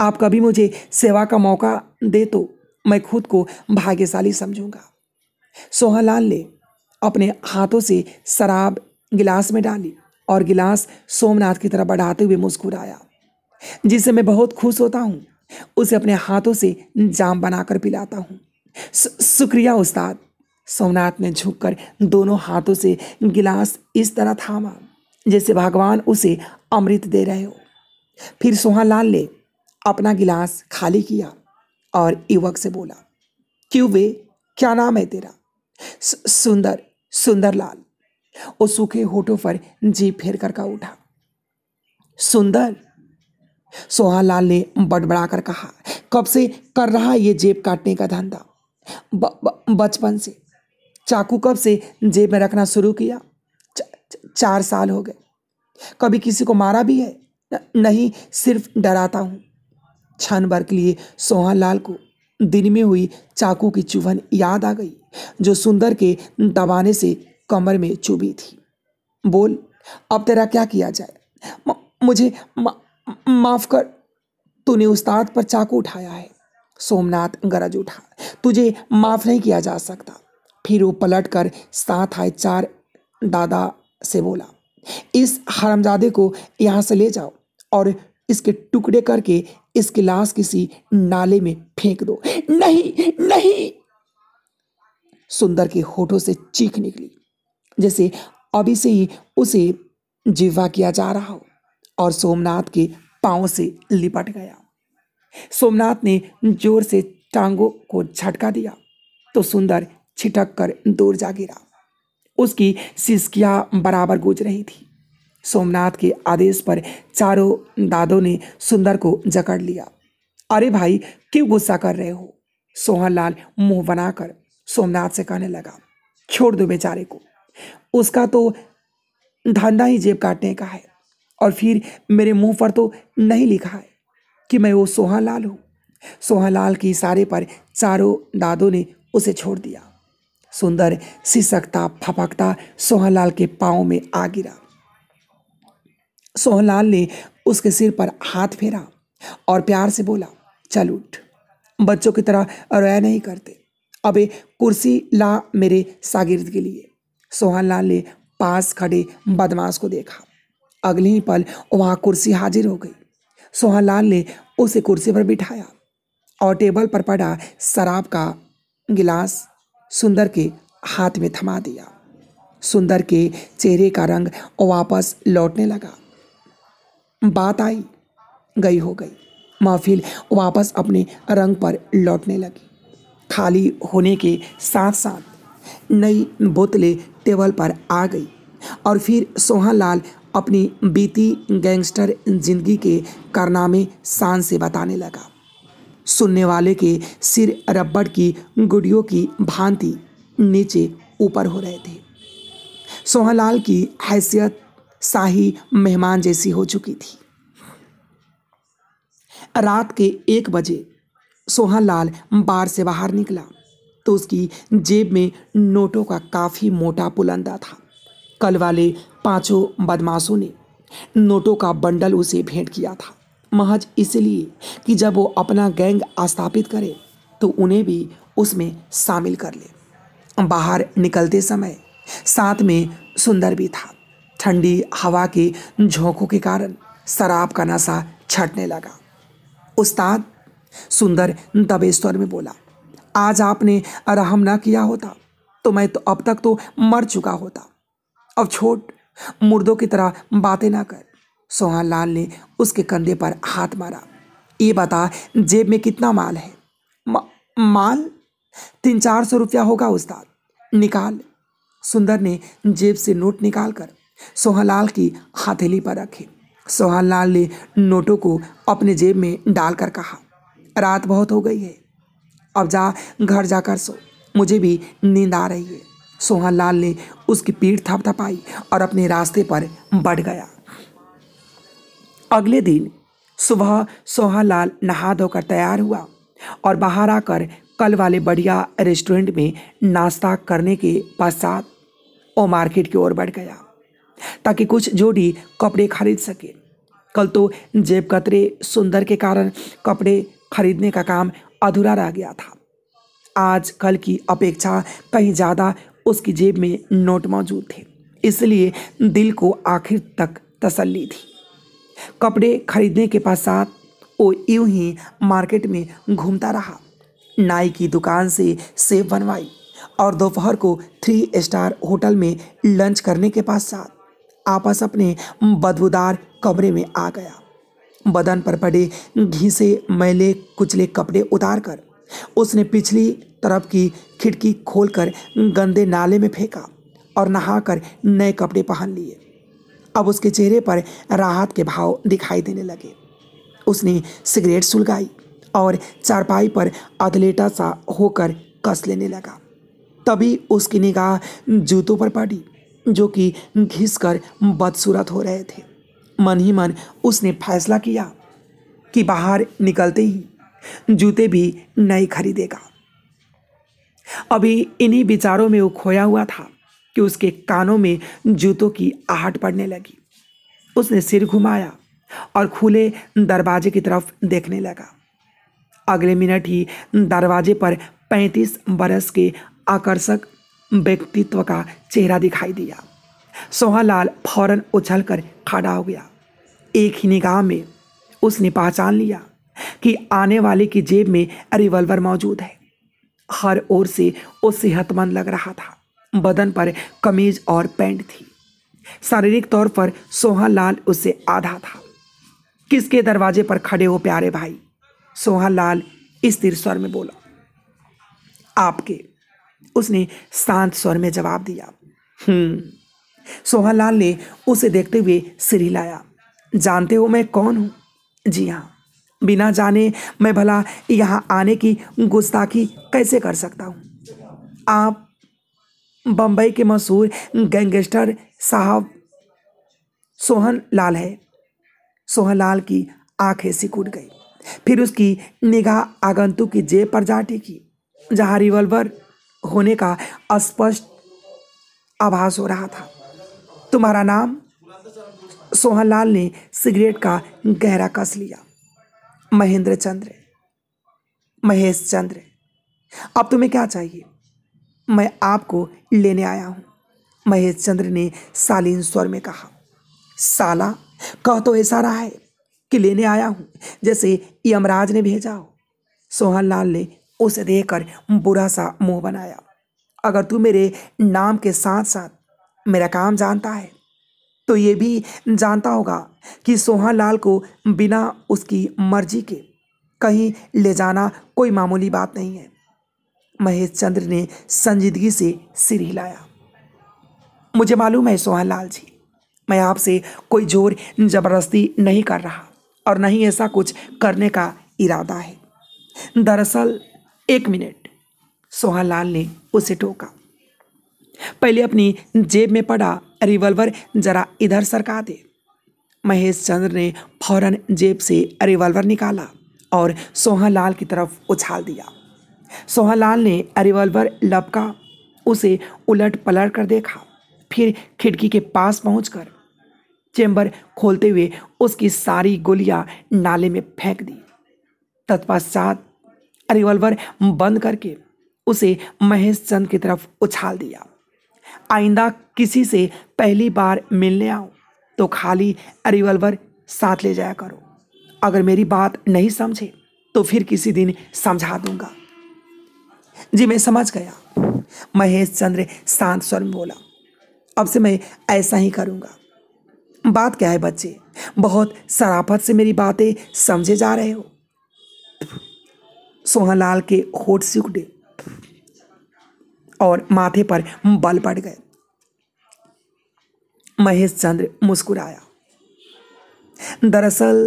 आप कभी मुझे सेवा का मौका दे तो मैं खुद को भाग्यशाली समझूंगा सोहनलाल ने अपने हाथों से शराब गिलास में डाली और गिलास सोमनाथ की तरफ बढ़ाते हुए मुस्कुराया जिससे मैं बहुत खुश होता हूँ उसे अपने हाथों से जाम बनाकर पिलाता हूँ शुक्रिया उस्ताद सोमनाथ ने झुककर दोनों हाथों से गिलास इस तरह थामा जैसे भगवान उसे अमृत दे रहे हो फिर सोहनलाल ने अपना गिलास खाली किया और युवक से बोला क्यों वे क्या नाम है तेरा सुंदर सुंदर लाल और सूखे होठों पर जीप फेर कर का उठा सुंदर सोहालाल ने बड़बड़ा कर कहा कब से कर रहा ये जेब काटने का धंधा बचपन से चाकू कब से जेब में रखना शुरू किया चार साल हो गए कभी किसी को मारा भी है न, नहीं सिर्फ डराता हूँ छन भर के लिए सोहालाल को दिन में हुई चाकू की चुभन याद आ गई जो सुंदर के दबाने से कमर में चुभी थी बोल अब तेरा क्या किया जाए म, मुझे माफ कर तूने उस्ताद पर चाकू उठाया है सोमनाथ गरज उठा तुझे माफ नहीं किया जा सकता फिर वो पलट कर साथ आए चार दादा से बोला इस हरमजादे को यहाँ से ले जाओ और इसके टुकड़े करके इस लाश किसी नाले में फेंक दो नहीं नहीं सुंदर के होठों से चीख निकली जैसे अभी से ही उसे जिवा किया जा रहा हो और सोमनाथ के पाँव से लिपट गया सोमनाथ ने जोर से टांगों को झटका दिया तो सुंदर छिटक कर दूर जा गिरा उसकी सिसकिया बराबर गूंज रही थी सोमनाथ के आदेश पर चारों दादों ने सुंदर को जकड़ लिया अरे भाई क्यों गुस्सा कर रहे हो सोहनलाल मुंह बनाकर सोमनाथ से कहने लगा छोड़ दो बेचारे को उसका तो धंधा ही जेब काटने का है और फिर मेरे मुंह पर तो नहीं लिखा है कि मैं वो सोहनलाल हूँ सोहनलाल के इशारे पर चारों दादों ने उसे छोड़ दिया सुंदर सिसकता फपकता सोहनलाल के पाँव में आ गिरा सोहनलाल ने उसके सिर पर हाथ फेरा और प्यार से बोला चल उठ बच्चों की तरह रोया नहीं करते अबे कुर्सी ला मेरे शागिर्द के लिए सोहनलाल ने पास खड़े बदमाश को देखा अगले ही पल वहाँ कुर्सी हाजिर हो गई सोहनलाल ने उसे कुर्सी पर बिठाया और टेबल पर पड़ा शराब का गिलास सुंदर के हाथ में थमा दिया सुंदर के चेहरे का रंग वापस लौटने लगा बात आई गई हो गई महफिल वापस अपने रंग पर लौटने लगी खाली होने के साथ साथ नई बोतलें टेबल पर आ गई और फिर सोहनलाल अपनी बीती गैंगस्टर जिंदगी के कारनामे शान से बताने लगा सुनने वाले के सिर रबड़ की गुड़ियों की भांति नीचे ऊपर हो रहे थे सोहनलाल की हैसियत शाही मेहमान जैसी हो चुकी थी रात के एक बजे सोहनलाल बार से बाहर निकला तो उसकी जेब में नोटों का काफ़ी मोटा पुलंदा था कल वाले पांचों बदमाशों ने नोटों का बंडल उसे भेंट किया था महज इसलिए कि जब वो अपना गैंग स्थापित करे तो उन्हें भी उसमें शामिल कर ले बाहर निकलते समय साथ में सुंदर भी था ठंडी हवा के झोंकों के कारण शराब का नशा छटने लगा उस्ताद सुंदर दबे स्वर में बोला आज आपने आराम ना किया होता तो मैं तो अब तक तो मर चुका होता अब छोट मुर्दों की तरह बातें ना कर सोहन लाल ने उसके कंधे पर हाथ मारा ये बता जेब में कितना माल है मा, माल तीन चार सौ रुपया होगा उस्ताद निकाल सुंदर ने जेब से नोट निकाल कर सोहनलाल की हथेली पर रखे सोहनलाल ने नोटों को अपने जेब में डालकर कहा रात बहुत हो गई है अब जा घर जाकर सो मुझे भी नींद आ रही है सोहन लाल ने उसकी पीठ थपथपाई और अपने रास्ते पर बढ़ गया अगले दिन सुबह सोहन लाल नहा धोकर तैयार हुआ और बाहर आकर कल वाले बढ़िया रेस्टोरेंट में नाश्ता करने के पश्चात वो मार्केट की ओर बढ़ गया ताकि कुछ जोड़ी कपड़े खरीद सके कल तो जेब कतरे सुंदर के कारण कपड़े खरीदने का काम अधूरा रह गया था आज कल की अपेक्षा कहीं ज़्यादा उसकी जेब में नोट मौजूद थे इसलिए दिल को आखिर तक तसल्ली थी कपड़े खरीदने के पश्चात वो यूं ही मार्केट में घूमता रहा नाई की दुकान से सेब बनवाई और दोपहर को थ्री स्टार होटल में लंच करने के पश्चात आपस अपने बदबूदार कमरे में आ गया बदन पर पड़े घिसे मैले कुचले कपड़े उतार कर उसने पिछली तरफ की खिड़की खोलकर गंदे नाले में फेंका और नहाकर नए कपड़े पहन लिए अब उसके चेहरे पर राहत के भाव दिखाई देने लगे उसने सिगरेट सुलगाई और चारपाई पर अधलेटा सा होकर कस लेने लगा तभी उसकी निगाह जूतों पर पड़ी जो कि घिस कर बदसूरत हो रहे थे मन ही मन उसने फैसला किया कि बाहर निकलते ही जूते भी नए खरीदेगा अभी इन्हीं विचारों में वो खोया हुआ था कि उसके कानों में जूतों की आहट पड़ने लगी उसने सिर घुमाया और खुले दरवाजे की तरफ देखने लगा अगले मिनट ही दरवाजे पर पैंतीस बरस के आकर्षक व्यक्तित्व का चेहरा दिखाई दिया सोहालाल फौरन उछलकर खड़ा हो गया एक ही निगाह में उसने पहचान लिया कि आने वाले की जेब में रिवॉल्वर मौजूद है हर ओर से वो सेहतमंद लग रहा था बदन पर कमीज और पैंट थी शारीरिक तौर पर सोहन लाल उससे आधा था किसके दरवाजे पर खड़े हो प्यारे भाई सोहन लाल स्थिर स्वर में बोला आपके उसने शांत स्वर में जवाब दिया हम्म लाल ने उसे देखते हुए सिर हिलाया जानते हो मैं कौन हूँ जी हाँ बिना जाने मैं भला यहाँ आने की गुस्ताखी कैसे कर सकता हूँ आप बम्बई के मशहूर गैंगस्टर साहब सोहन लाल है सोहन लाल की आंखें सिकुड़ गई फिर उसकी निगाह आगंतुक की जेब पर जा टिकी जहाँ रिवॉल्वर होने का स्पष्ट आभास हो रहा था तुम्हारा नाम सोहनलाल ने सिगरेट का गहरा कस लिया महेंद्र चंद्र महेश चंद्र अब तुम्हें क्या चाहिए मैं आपको लेने आया हूँ महेश चंद्र ने सालीन स्वर में कहा साला कह तो ऐसा रहा है कि लेने आया हूँ जैसे यमराज ने भेजा हो सोहनलाल ने उसे देखकर बुरा सा मुंह बनाया अगर तू मेरे नाम के साथ साथ मेरा काम जानता है तो ये भी जानता होगा कि लाल को बिना उसकी मर्जी के कहीं ले जाना कोई मामूली बात नहीं है महेश चंद्र ने संजीदगी से सिर हिलाया मुझे मालूम है सोहन लाल जी मैं आपसे कोई जोर जबरदस्ती नहीं कर रहा और न ही ऐसा कुछ करने का इरादा है दरअसल एक मिनट सोहन लाल ने उसे टोका पहले अपनी जेब में पड़ा रिवॉल्वर जरा इधर सरका दे महेश चंद्र ने फौरन जेब से रिवॉल्वर निकाला और सोहनलाल की तरफ उछाल दिया सोहनलाल ने रिवॉल्वर लपका उसे उलट पलट कर देखा फिर खिड़की के पास पहुंचकर चेंबर खोलते हुए उसकी सारी गोलियां नाले में फेंक दी तत्पश्चात रिवॉल्वर बंद करके उसे महेश चंद की तरफ उछाल दिया आइंदा किसी से पहली बार मिलने आओ तो खाली रिवॉल्वर साथ ले जाया करो अगर मेरी बात नहीं समझे तो फिर किसी दिन समझा दूंगा जी मैं समझ गया महेश चंद्र शांत स्वर में बोला अब से मैं ऐसा ही करूँगा बात क्या है बच्चे बहुत शराफत से मेरी बातें समझे जा रहे हो सोहनलाल के होठ सूख और माथे पर बल पड़ गए महेश चंद्र मुस्कुराया दरअसल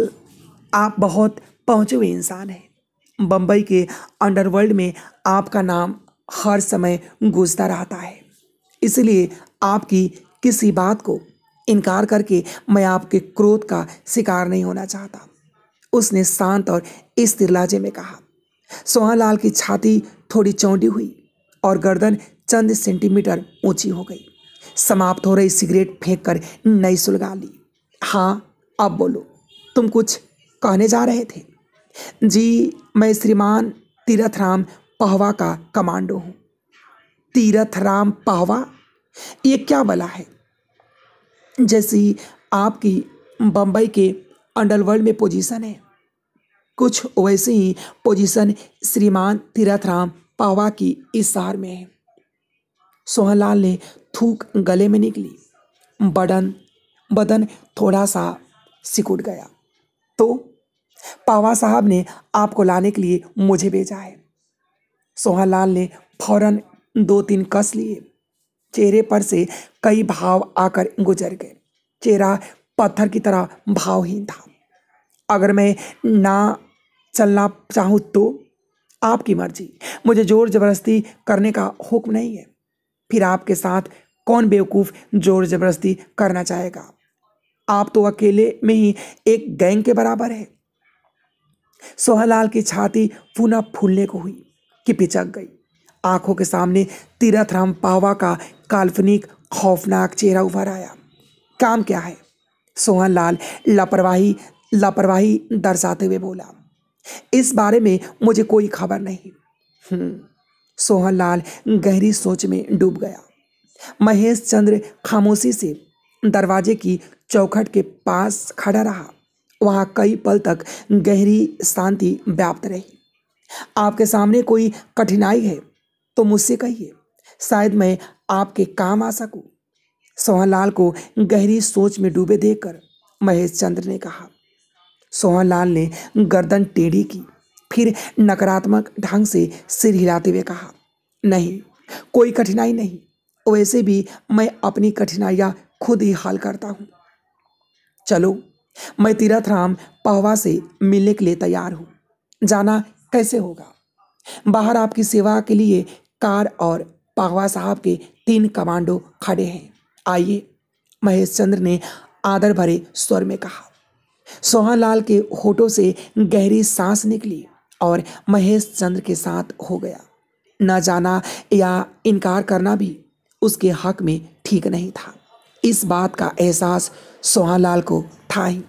आप बहुत पहुँचे हुए इंसान हैं बम्बई के अंडरवर्ल्ड में आपका नाम हर समय गूंजता रहता है इसलिए आपकी किसी बात को इनकार करके मैं आपके क्रोध का शिकार नहीं होना चाहता उसने शांत और स्थिर लहजे में कहा सोहनलाल की छाती थोड़ी चौंटी हुई और गर्दन चंद सेंटीमीटर ऊंची हो गई समाप्त हो रही सिगरेट फेंक कर नई सुलगा ली हाँ अब बोलो तुम कुछ कहने जा रहे थे जी मैं श्रीमान तीरथ राम पहवा का कमांडो हूँ तीरथ राम पहवा ये क्या बला है जैसी आपकी बम्बई के अंडरवर्ल्ड में पोजीशन है कुछ वैसे ही पोजीशन श्रीमान तीरथ राम पावा की इस सार में है सोहनलाल ने थूक गले में निकली बदन बदन थोड़ा सा सिकुड़ गया तो पावा साहब ने आपको लाने के लिए मुझे भेजा है सोहनलाल ने फौरन दो तीन कस लिए चेहरे पर से कई भाव आकर गुजर गए चेहरा पत्थर की तरह भावहीन था अगर मैं ना चलना चाहूँ तो आपकी मर्जी मुझे ज़ोर ज़बरदस्ती करने का हुक्म नहीं है फिर आपके साथ कौन बेवकूफ़ जोर ज़बरदस्ती करना चाहेगा आप तो अकेले में ही एक गैंग के बराबर है सोहलाल की छाती पुनः फूलने को हुई कि पिचक गई आंखों के सामने तीरथ राम पावा का काल्पनिक खौफनाक चेहरा उभर आया काम क्या है सोहन लाल लापरवाही लापरवाही दर्शाते हुए बोला इस बारे में मुझे कोई खबर नहीं हम्म, सोहन लाल गहरी सोच में डूब गया महेश चंद्र खामोशी से दरवाजे की चौखट के पास खड़ा रहा वहाँ कई पल तक गहरी शांति व्याप्त रही आपके सामने कोई कठिनाई है तो मुझसे कहिए शायद मैं आपके काम आ सकूं सोहनलाल को गहरी सोच में डूबे देखकर महेश चंद्र ने कहा सोहनलाल ने गर्दन टेढ़ी की फिर नकारात्मक ढंग से सिर हिलाते हुए कहा नहीं कोई कठिनाई नहीं वैसे भी मैं अपनी कठिनाइयाँ खुद ही हल करता हूँ चलो मैं तीरथ राम पाहवा से मिलने के लिए तैयार हूँ जाना कैसे होगा बाहर आपकी सेवा के लिए कार और पाहवा साहब के तीन कमांडो खड़े हैं आइए महेश चंद्र ने आदर भरे स्वर में कहा सोहनलाल के होठों से गहरी सांस निकली और महेश चंद्र के साथ हो गया न जाना या इनकार करना भी उसके हक में ठीक नहीं था इस बात का एहसास सोहानलाल को था ही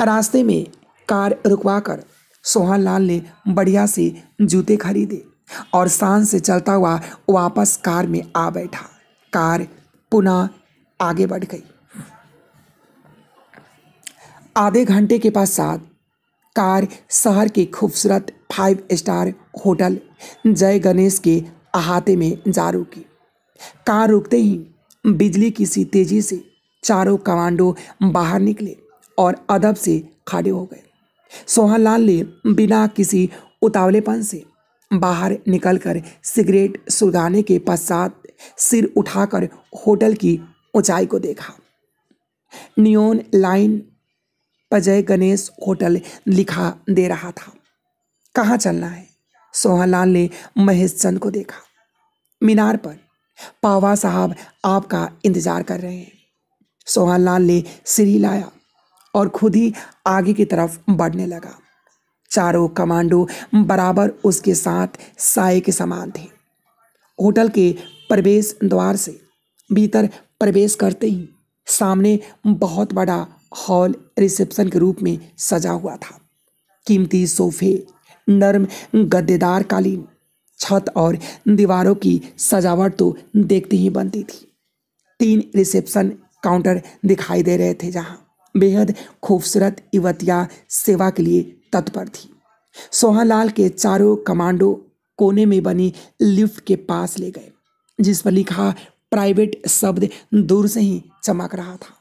रास्ते में कार रुकवा कर सोहानलाल ने बढ़िया से जूते खरीदे और शान से चलता हुआ वापस कार में आ बैठा कार पुनः आगे बढ़ गई आधे घंटे के पश्चात कार शहर के खूबसूरत फाइव स्टार होटल जय गणेश के अहाते में जा रुकी कार रुकते ही बिजली की सी तेजी से चारों कमांडो बाहर निकले और अदब से खड़े हो गए सोहनलाल ने बिना किसी उतावलेपन से बाहर निकलकर सिगरेट सुलगाने के पश्चात सिर उठाकर होटल की ऊंचाई को देखा नियोन लाइन पजय गणेश होटल लिखा दे रहा था कहाँ चलना है सोहनलाल ने महेश चंद को देखा मीनार पर पावा साहब आपका इंतज़ार कर रहे हैं सोहन लाल ने सिरी लाया और खुद ही आगे की तरफ बढ़ने लगा चारों कमांडो बराबर उसके साथ साय के समान थे होटल के प्रवेश द्वार से भीतर प्रवेश करते ही सामने बहुत बड़ा हॉल रिसेप्शन के रूप में सजा हुआ था कीमती सोफे नर्म गद्देदार कालीन छत और दीवारों की सजावट तो देखती ही बनती थी तीन रिसेप्शन काउंटर दिखाई दे रहे थे जहाँ बेहद खूबसूरत युवतियाँ सेवा के लिए तत्पर थी सोहनलाल के चारों कमांडो कोने में बनी लिफ्ट के पास ले गए जिस पर लिखा प्राइवेट शब्द दूर से ही चमक रहा था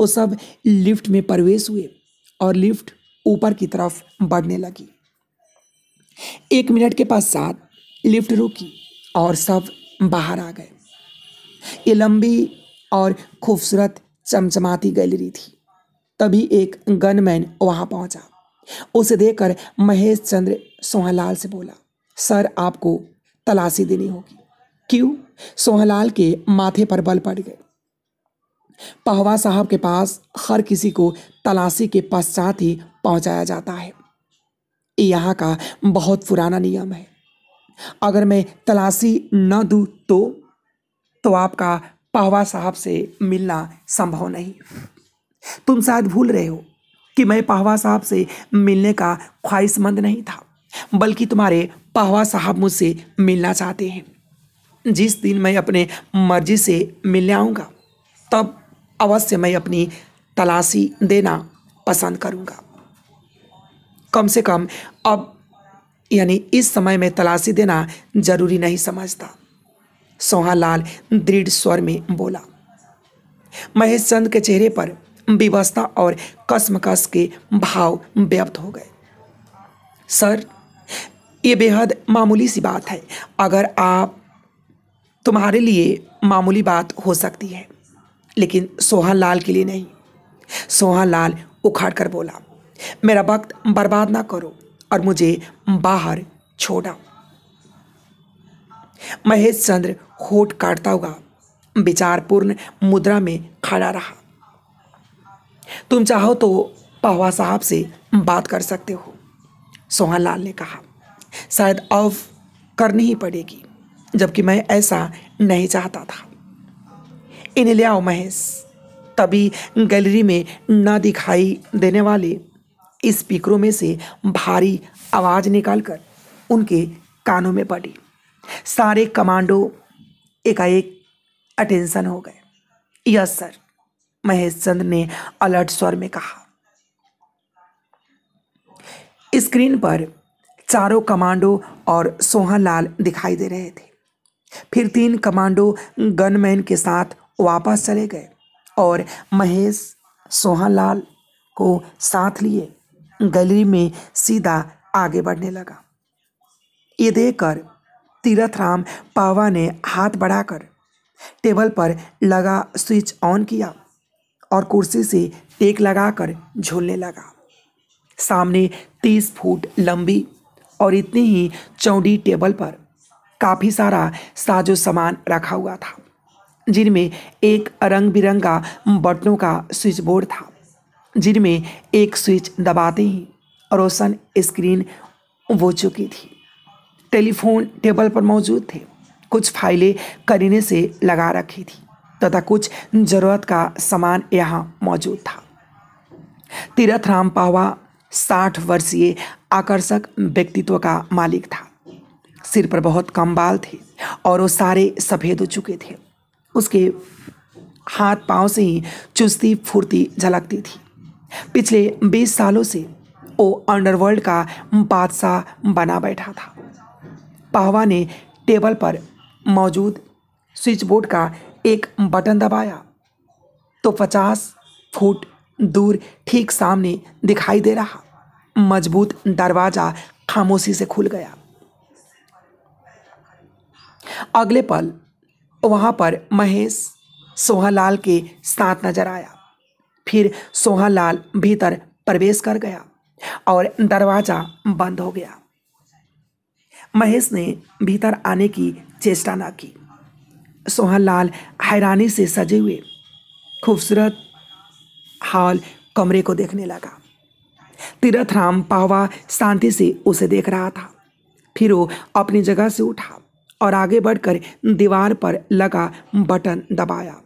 वो सब लिफ्ट में प्रवेश हुए और लिफ्ट ऊपर की तरफ बढ़ने लगी एक मिनट के पश्चात लिफ्ट रुकी और सब बाहर आ गए ये लंबी और खूबसूरत चमचमाती गैलरी थी तभी एक गनमैन वहाँ पहुँचा उसे देखकर महेश चंद्र सोहलाल से बोला सर आपको तलाशी देनी होगी क्यों सोहलाल के माथे पर बल पड़ गए पहवा साहब के पास हर किसी को तलाशी के पश्चात ही पहुंचाया जाता है यहाँ का बहुत पुराना नियम है अगर मैं तलाशी न दूँ तो तो आपका पाहवा साहब से मिलना संभव नहीं तुम शायद भूल रहे हो कि मैं पाहवा साहब से मिलने का ख्वाहिशमंद नहीं था बल्कि तुम्हारे पाहवा साहब मुझसे मिलना चाहते हैं जिस दिन मैं अपने मर्जी से मिलने आऊँगा तब अवश्य मैं अपनी तलाशी देना पसंद करूँगा कम से कम अब यानी इस समय में तलाशी देना जरूरी नहीं समझता सोहालाल दृढ़ स्वर में बोला महेश चंद के चेहरे पर विवस्था और कसमकस के भाव व्यप्त हो गए सर ये बेहद मामूली सी बात है अगर आप तुम्हारे लिए मामूली बात हो सकती है लेकिन सोहन लाल के लिए नहीं सोहन लाल उखाड़ कर बोला मेरा वक्त बर्बाद ना करो और मुझे बाहर छोड़ा महेश चंद्र होठ काटता हुआ विचारपूर्ण मुद्रा में खड़ा रहा तुम चाहो तो पहवा साहब से बात कर सकते हो सोहनलाल ने कहा शायद अब करनी ही पड़ेगी जबकि मैं ऐसा नहीं चाहता था इन्हें ले आओ महेश तभी गैलरी में ना दिखाई देने वाले स्पीकरों में से भारी आवाज़ निकालकर उनके कानों में पड़ी सारे कमांडो एकाएक अटेंशन हो गए यस सर महेश चंद्र ने अलर्ट स्वर में कहा स्क्रीन पर चारों कमांडो और सोहनलाल दिखाई दे रहे थे फिर तीन कमांडो गनमैन के साथ वापस चले गए और महेश लाल को साथ लिए गली में सीधा आगे बढ़ने लगा ये देखकर तीरथ राम पावा ने हाथ बढ़ाकर टेबल पर लगा स्विच ऑन किया और कुर्सी से टेक लगाकर झूलने लगा सामने तीस फुट लंबी और इतनी ही चौड़ी टेबल पर काफ़ी सारा साजो सामान रखा हुआ था जिनमें एक रंग बिरंगा बटनों का स्विच बोर्ड था जिनमें एक स्विच दबाते ही रोशन स्क्रीन वो चुकी थी टेलीफोन टेबल पर मौजूद थे कुछ फाइलें करीने से लगा रखी थी तथा कुछ जरूरत का सामान यहाँ मौजूद था तीरथ राम पावा साठ वर्षीय आकर्षक व्यक्तित्व का मालिक था सिर पर बहुत कम बाल थे और वो सारे सफ़ेद हो चुके थे उसके हाथ पांव से ही चुस्ती फुर्ती झलकती थी पिछले 20 सालों से वो अंडरवर्ल्ड का बादशाह बना बैठा था पाहवा ने टेबल पर मौजूद स्विच बोर्ड का एक बटन दबाया तो 50 फुट दूर ठीक सामने दिखाई दे रहा मजबूत दरवाज़ा खामोशी से खुल गया अगले पल वहाँ पर महेश सोहलाल के साथ नजर आया फिर सोहालाल भीतर प्रवेश कर गया और दरवाजा बंद हो गया महेश ने भीतर आने की चेष्टा ना की सोहनलाल हैरानी से सजे हुए खूबसूरत हॉल कमरे को देखने लगा तीरथ राम पावा शांति से उसे देख रहा था फिर वो अपनी जगह से उठा और आगे बढ़कर दीवार पर लगा बटन दबाया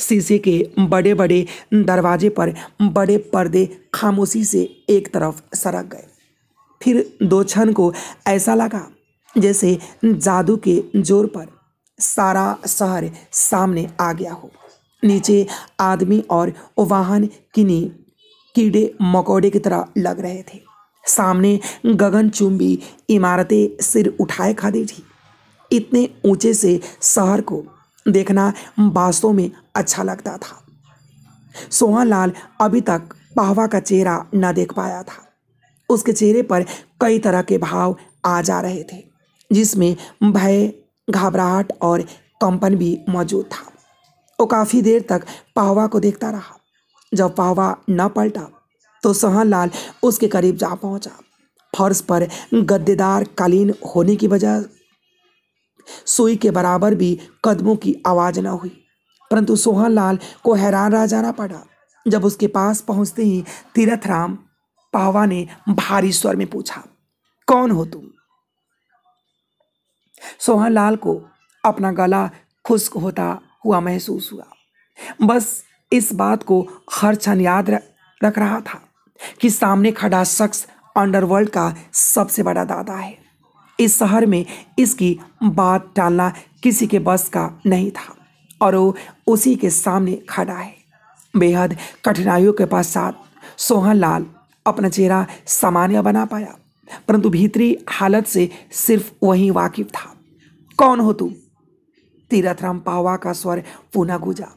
शीशे के बड़े बड़े दरवाजे पर बड़े पर्दे खामोशी से एक तरफ सरक गए फिर दो क्षण को ऐसा लगा जैसे जादू के जोर पर सारा शहर सामने आ गया हो नीचे आदमी और वाहन किन्हीं कीड़े मकोड़े की तरह लग रहे थे सामने गगनचुंबी इमारतें सिर उठाए खड़ी थी इतने ऊंचे से शहर को देखना वास्तव में अच्छा लगता था सोहनलाल अभी तक पाहवा का चेहरा न देख पाया था उसके चेहरे पर कई तरह के भाव आ जा रहे थे जिसमें भय घबराहट और कंपन भी मौजूद था वो काफ़ी देर तक पाहवा को देखता रहा जब पाहवा न पलटा तो सोहनलाल उसके करीब जा पहुंचा फर्श पर गद्देदार कालीन होने की वजह सुई के बराबर भी कदमों की आवाज़ न हुई परंतु सोहन लाल को हैरान रह जाना पड़ा जब उसके पास पहुंचते ही तीरथराम राम ने भारी स्वर में पूछा कौन हो तुम सोहन लाल को अपना गला खुश्क होता हुआ महसूस हुआ बस इस बात को हर क्षण याद रख रहा था कि सामने खड़ा शख्स अंडरवर्ल्ड का सबसे बड़ा दादा है इस शहर में इसकी बात टालना किसी के बस का नहीं था और वो उसी के सामने खड़ा है बेहद कठिनाइयों के पास साथ सोहन लाल अपना चेहरा सामान्य बना पाया परंतु भीतरी हालत से सिर्फ वही वाकिफ था कौन हो तू तीरथ राम पावा का स्वर पुनः गुजा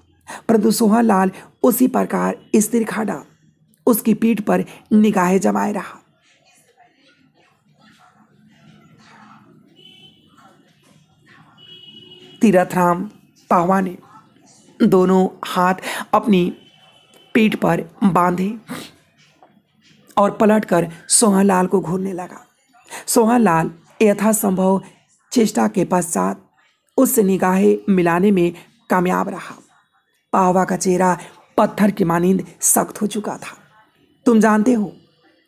परंतु सोहन लाल उसी प्रकार स्थिर खड़ा उसकी पीठ पर निगाहें जमाए रहा तीरथ राम पावा ने दोनों हाथ अपनी पीठ पर बांधे और पलटकर सोहनलाल को घूरने लगा लाल यथासंभव चेष्टा के पश्चात उससे निगाहें मिलाने में कामयाब रहा पावा का चेहरा पत्थर की मानिंद सख्त हो चुका था तुम जानते हो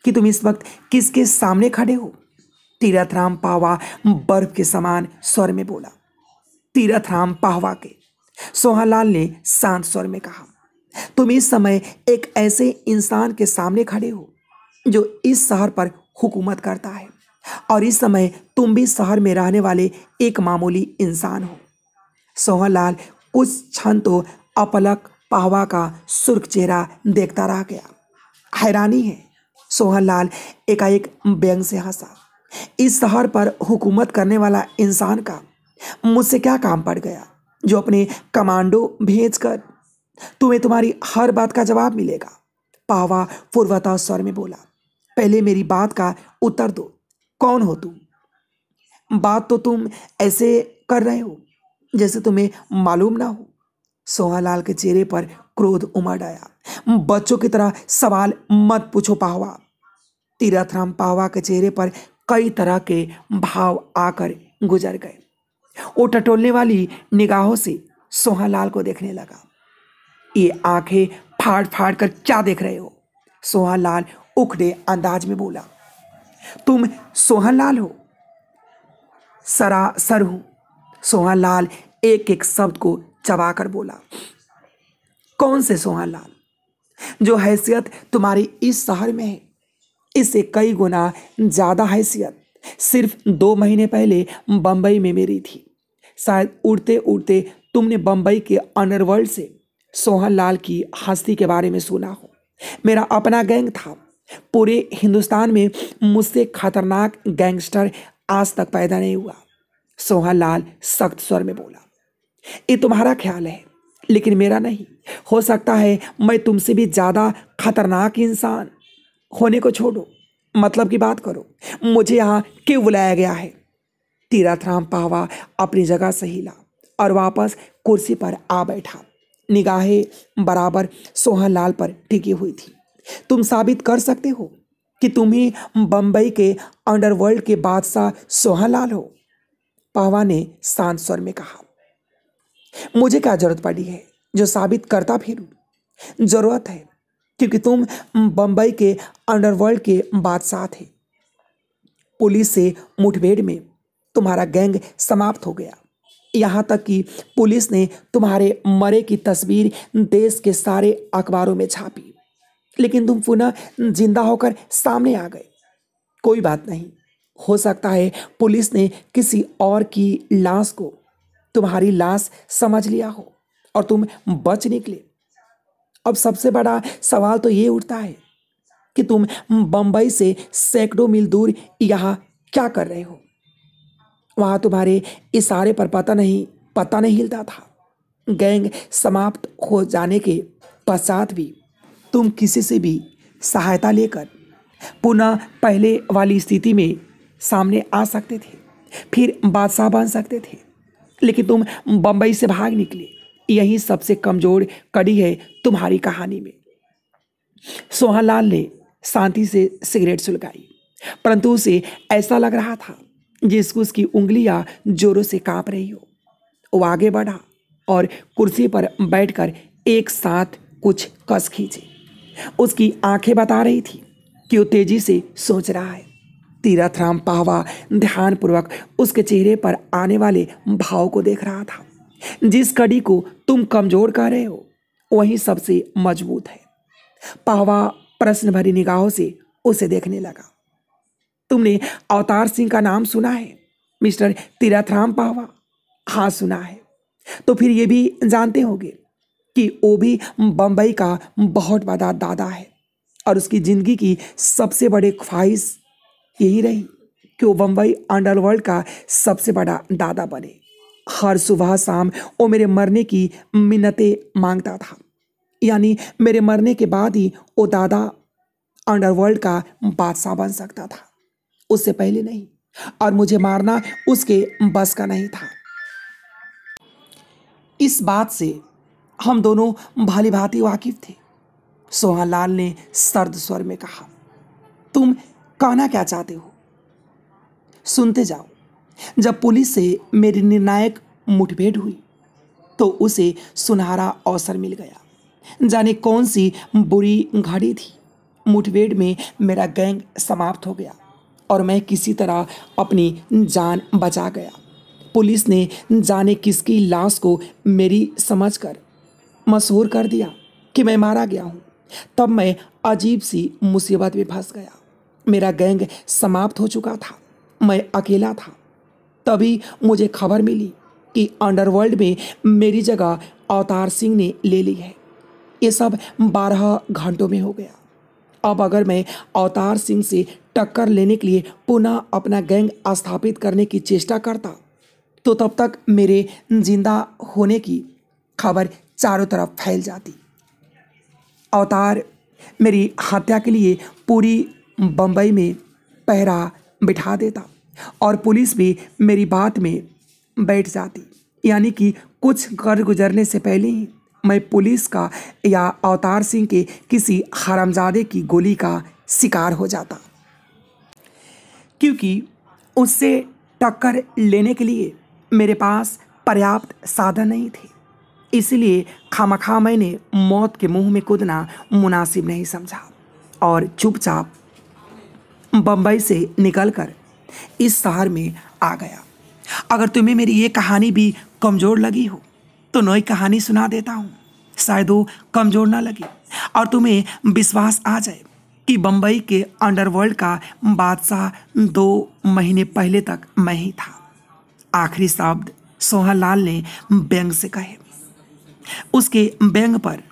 कि तुम इस वक्त किसके सामने खड़े हो तीरथ राम पावा बर्फ के समान स्वर में बोला तीरथ राम पाहवा के सोहालाल ने शांत स्वर में कहा तुम इस समय एक ऐसे इंसान के सामने खड़े हो जो इस शहर पर हुकूमत करता है और इस समय तुम भी शहर में रहने वाले एक मामूली इंसान हो सोहनलाल कुछ क्षण तो अपलक पाहवा का सुर्ख चेहरा देखता रह गया हैरानी है सोहनलाल एकाएक व्यंग से हंसा इस शहर पर हुकूमत करने वाला इंसान का मुझसे क्या काम पड़ गया जो अपने कमांडो भेज कर तुम्हें तुम्हारी हर बात का जवाब मिलेगा पावा फुरवता स्वर में बोला पहले मेरी बात का उत्तर दो कौन हो तुम बात तो तुम ऐसे कर रहे हो जैसे तुम्हें मालूम ना हो सोहालाल के चेहरे पर क्रोध उमड़ आया बच्चों की तरह सवाल मत पूछो पाहवा राम पाहवा के चेहरे पर कई तरह के भाव आकर गुजर गए वो टटोलने वाली निगाहों से सोहालाल को देखने लगा ये आंखें फाड़ फाड़ कर क्या देख रहे हो सोहालाल उखड़े अंदाज में बोला तुम सोहालाल हो सरा सर हूं सोहालाल एक एक शब्द को चबाकर बोला कौन से सोहालाल जो हैसियत तुम्हारी इस शहर में है इससे कई गुना ज़्यादा हैसियत सिर्फ दो महीने पहले बम्बई में मेरी थी शायद उड़ते उड़ते तुमने बम्बई के अनरवर्ल्ड से सोहन लाल की हस्ती के बारे में सुना हो मेरा अपना गैंग था पूरे हिंदुस्तान में मुझसे खतरनाक गैंगस्टर आज तक पैदा नहीं हुआ सोहन लाल सख्त स्वर में बोला ये तुम्हारा ख्याल है लेकिन मेरा नहीं हो सकता है मैं तुमसे भी ज़्यादा खतरनाक इंसान होने को छोड़ो मतलब की बात करो मुझे यहाँ क्यों बुलाया गया है तीरथ राम पावा अपनी जगह से हिला और वापस कुर्सी पर आ बैठा निगाहें बराबर सोहन लाल पर टिकी हुई थी तुम साबित कर सकते हो कि तुम ही बम्बई के अंडरवर्ल्ड के बादशाह सोहन लाल हो पावा ने शांत स्वर में कहा मुझे क्या जरूरत पड़ी है जो साबित करता फिरूं जरूरत है क्योंकि तुम बम्बई के अंडरवर्ल्ड के बादशाह थे पुलिस से मुठभेड़ में तुम्हारा गैंग समाप्त हो गया यहाँ तक कि पुलिस ने तुम्हारे मरे की तस्वीर देश के सारे अखबारों में छापी लेकिन तुम पुनः जिंदा होकर सामने आ गए कोई बात नहीं हो सकता है पुलिस ने किसी और की लाश को तुम्हारी लाश समझ लिया हो और तुम बच निकले अब सबसे बड़ा सवाल तो ये उठता है कि तुम बम्बई से सैकड़ों मील दूर यहाँ क्या कर रहे हो वहाँ तुम्हारे इशारे पर पता नहीं पता नहीं हिलता था गैंग समाप्त हो जाने के पश्चात भी तुम किसी से भी सहायता लेकर पुनः पहले वाली स्थिति में सामने आ सकते थे फिर बादशाह बन सकते थे लेकिन तुम बम्बई से भाग निकले यही सबसे कमजोर कड़ी है तुम्हारी कहानी में सोहनलाल ने शांति से सिगरेट सुलगाई परंतु उसे ऐसा लग रहा था जिसको उसकी उंगलियां जोरों से कांप रही हो वो आगे बढ़ा और कुर्सी पर बैठकर एक साथ कुछ कस खींचे उसकी आंखें बता रही थी कि वो तेजी से सोच रहा है तीरथ राम पाहवा ध्यानपूर्वक उसके चेहरे पर आने वाले भाव को देख रहा था जिस कड़ी को तुम कमजोर कह रहे हो वही सबसे मजबूत है पाहवा प्रश्न भरी निगाहों से उसे देखने लगा तुमने अवतार सिंह का नाम सुना है मिस्टर तीरथराम पाहवा हाँ सुना है तो फिर ये भी जानते होंगे कि वो भी बम्बई का बहुत बड़ा दादा है और उसकी ज़िंदगी की सबसे बड़ी ख्वाहिश यही रही कि वो बम्बई अंडरवर्ल्ड का सबसे बड़ा दादा बने हर सुबह शाम वो मेरे मरने की मिन्नतें मांगता था यानी मेरे मरने के बाद ही वो दादा अंडरवर्ल्ड का बादशाह बन सकता था उससे पहले नहीं और मुझे मारना उसके बस का नहीं था इस बात से हम दोनों भली भांति वाकिफ थे सोहनलाल ने सर्द स्वर में कहा तुम कहना क्या चाहते हो सुनते जाओ जब पुलिस से मेरी निर्णायक मुठभेड़ हुई तो उसे सुनहरा अवसर मिल गया जाने कौन सी बुरी घड़ी थी मुठभेड़ में मेरा गैंग समाप्त हो गया और मैं किसी तरह अपनी जान बचा गया पुलिस ने जाने किसकी लाश को मेरी समझकर मशहूर कर दिया कि मैं मारा गया हूँ तब मैं अजीब सी मुसीबत में फंस गया मेरा गैंग समाप्त हो चुका था मैं अकेला था तभी मुझे खबर मिली कि अंडरवर्ल्ड में मेरी जगह अवतार सिंह ने ले ली है ये सब बारह घंटों में हो गया अब अगर मैं अवतार सिंह से टक्कर लेने के लिए पुनः अपना गैंग स्थापित करने की चेष्टा करता तो तब तक मेरे जिंदा होने की खबर चारों तरफ फैल जाती अवतार मेरी हत्या के लिए पूरी बम्बई में पहरा बिठा देता और पुलिस भी मेरी बात में बैठ जाती यानी कि कुछ कर गुजरने से पहले ही मैं पुलिस का या अवतार सिंह के किसी हरामजादे की गोली का शिकार हो जाता क्योंकि उससे टक्कर लेने के लिए मेरे पास पर्याप्त साधन नहीं थे इसलिए खामखा मैंने मौत के मुंह में कूदना मुनासिब नहीं समझा और चुपचाप बम्बई से निकलकर इस शहर में आ गया अगर तुम्हें मेरी ये कहानी भी कमज़ोर लगी हो तो नई कहानी सुना देता हूँ शायद वो कमज़ोर ना लगे और तुम्हें विश्वास आ जाए कि बम्बई के अंडरवर्ल्ड का बादशाह दो महीने पहले तक मैं ही था आखिरी शब्द सोहनलाल ने बैंग से कहे उसके बैंग पर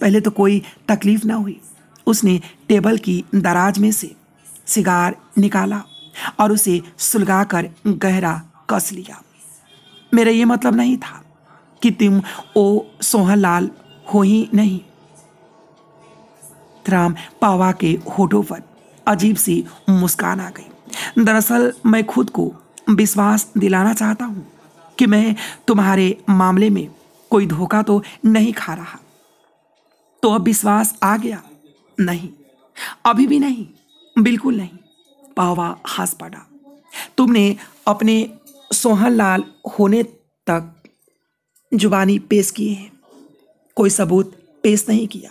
पहले तो कोई तकलीफ ना हुई उसने टेबल की दराज में से सिगार निकाला और उसे सुलगाकर गहरा कस लिया मेरा ये मतलब नहीं था कि तुम ओ सोहनलाल हो ही नहीं राम पावा के होठों पर अजीब सी मुस्कान आ गई दरअसल मैं खुद को विश्वास दिलाना चाहता हूं कि मैं तुम्हारे मामले में कोई धोखा तो नहीं खा रहा तो अब विश्वास आ गया नहीं अभी भी नहीं बिल्कुल नहीं पावा हंस पड़ा तुमने अपने सोहन लाल होने तक जुबानी पेश किए हैं कोई सबूत पेश नहीं किया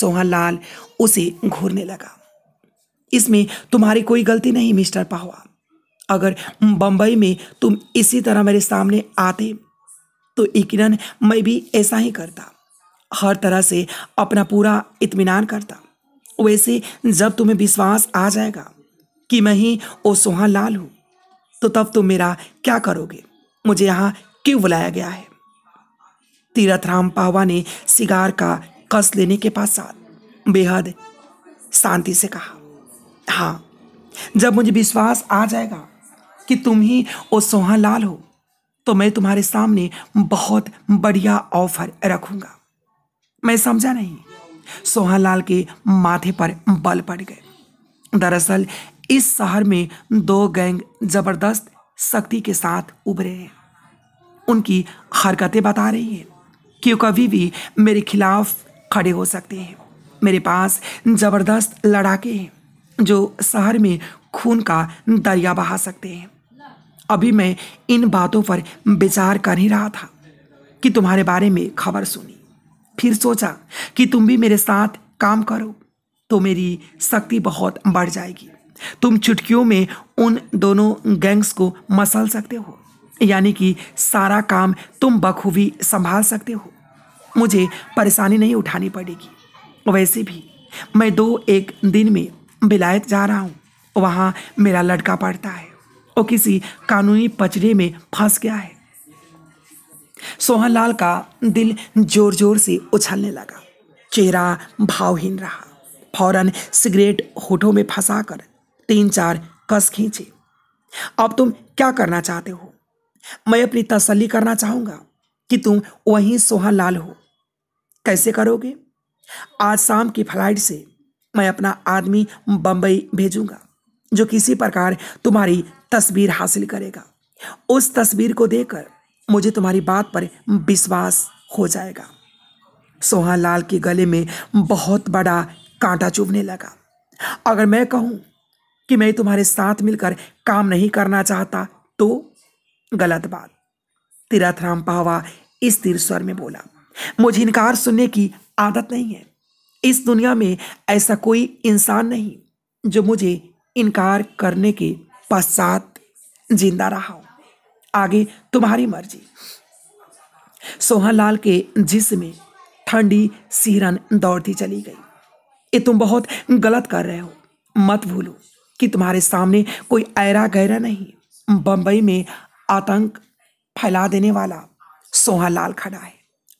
सोहन लाल उसे घूरने लगा इसमें तुम्हारी कोई गलती नहीं मिस्टर पाहवा अगर बम्बई में तुम इसी तरह मेरे सामने आते तो यकीन मैं भी ऐसा ही करता हर तरह से अपना पूरा इत्मीनान करता वैसे जब तुम्हें विश्वास आ जाएगा कि मैं ही ओ सोहा लाल हूं तो तब तुम मेरा क्या करोगे मुझे यहां क्यों बुलाया गया है तीरथ राम पावा ने सिगार का कस लेने के साथ बेहद शांति से कहा हाँ जब मुझे विश्वास आ जाएगा कि तुम ही ओ सोहा लाल हो तो मैं तुम्हारे सामने बहुत बढ़िया ऑफर रखूंगा मैं समझा नहीं सोहनलाल के माथे पर बल पड़ गए दरअसल इस शहर में दो गैंग जबरदस्त शक्ति के साथ उभरे हैं उनकी हरकतें बता रही हैं कि वो कभी भी मेरे खिलाफ खड़े हो सकते हैं मेरे पास जबरदस्त लड़ाके हैं जो शहर में खून का दरिया बहा सकते हैं अभी मैं इन बातों पर विचार कर ही रहा था कि तुम्हारे बारे में खबर सुनी फिर सोचा कि तुम भी मेरे साथ काम करो तो मेरी शक्ति बहुत बढ़ जाएगी तुम चुटकियों में उन दोनों गैंग्स को मसल सकते हो यानी कि सारा काम तुम बखूबी संभाल सकते हो मुझे परेशानी नहीं उठानी पड़ेगी वैसे भी मैं दो एक दिन में बिलायत जा रहा हूँ वहाँ मेरा लड़का पड़ता है और किसी कानूनी पचड़े में फंस गया है सोहनलाल का दिल जोर जोर से उछलने लगा चेहरा भावहीन रहा फौरन सिगरेट होठों में फंसा कर तीन चार कस खींचे अब तुम क्या करना चाहते हो मैं अपनी तसल्ली करना चाहूँगा कि तुम वही सोहनलाल हो कैसे करोगे आज शाम की फ्लाइट से मैं अपना आदमी बम्बई भेजूंगा जो किसी प्रकार तुम्हारी तस्वीर हासिल करेगा उस तस्वीर को देखकर मुझे तुम्हारी बात पर विश्वास हो जाएगा सोहा लाल के गले में बहुत बड़ा कांटा चुभने लगा अगर मैं कहूँ कि मैं तुम्हारे साथ मिलकर काम नहीं करना चाहता तो गलत बात तीरथराम पावा तीर स्वर में बोला मुझे इनकार सुनने की आदत नहीं है इस दुनिया में ऐसा कोई इंसान नहीं जो मुझे इनकार करने के पश्चात जिंदा रहा हो आगे तुम्हारी मर्जी सोहनलाल के जिसमें ठंडी सीरन दौड़ती चली गई ये तुम बहुत गलत कर रहे हो मत भूलो कि तुम्हारे सामने कोई ऐरा गहरा नहीं बंबई में आतंक फैला देने वाला सोहनलाल खड़ा है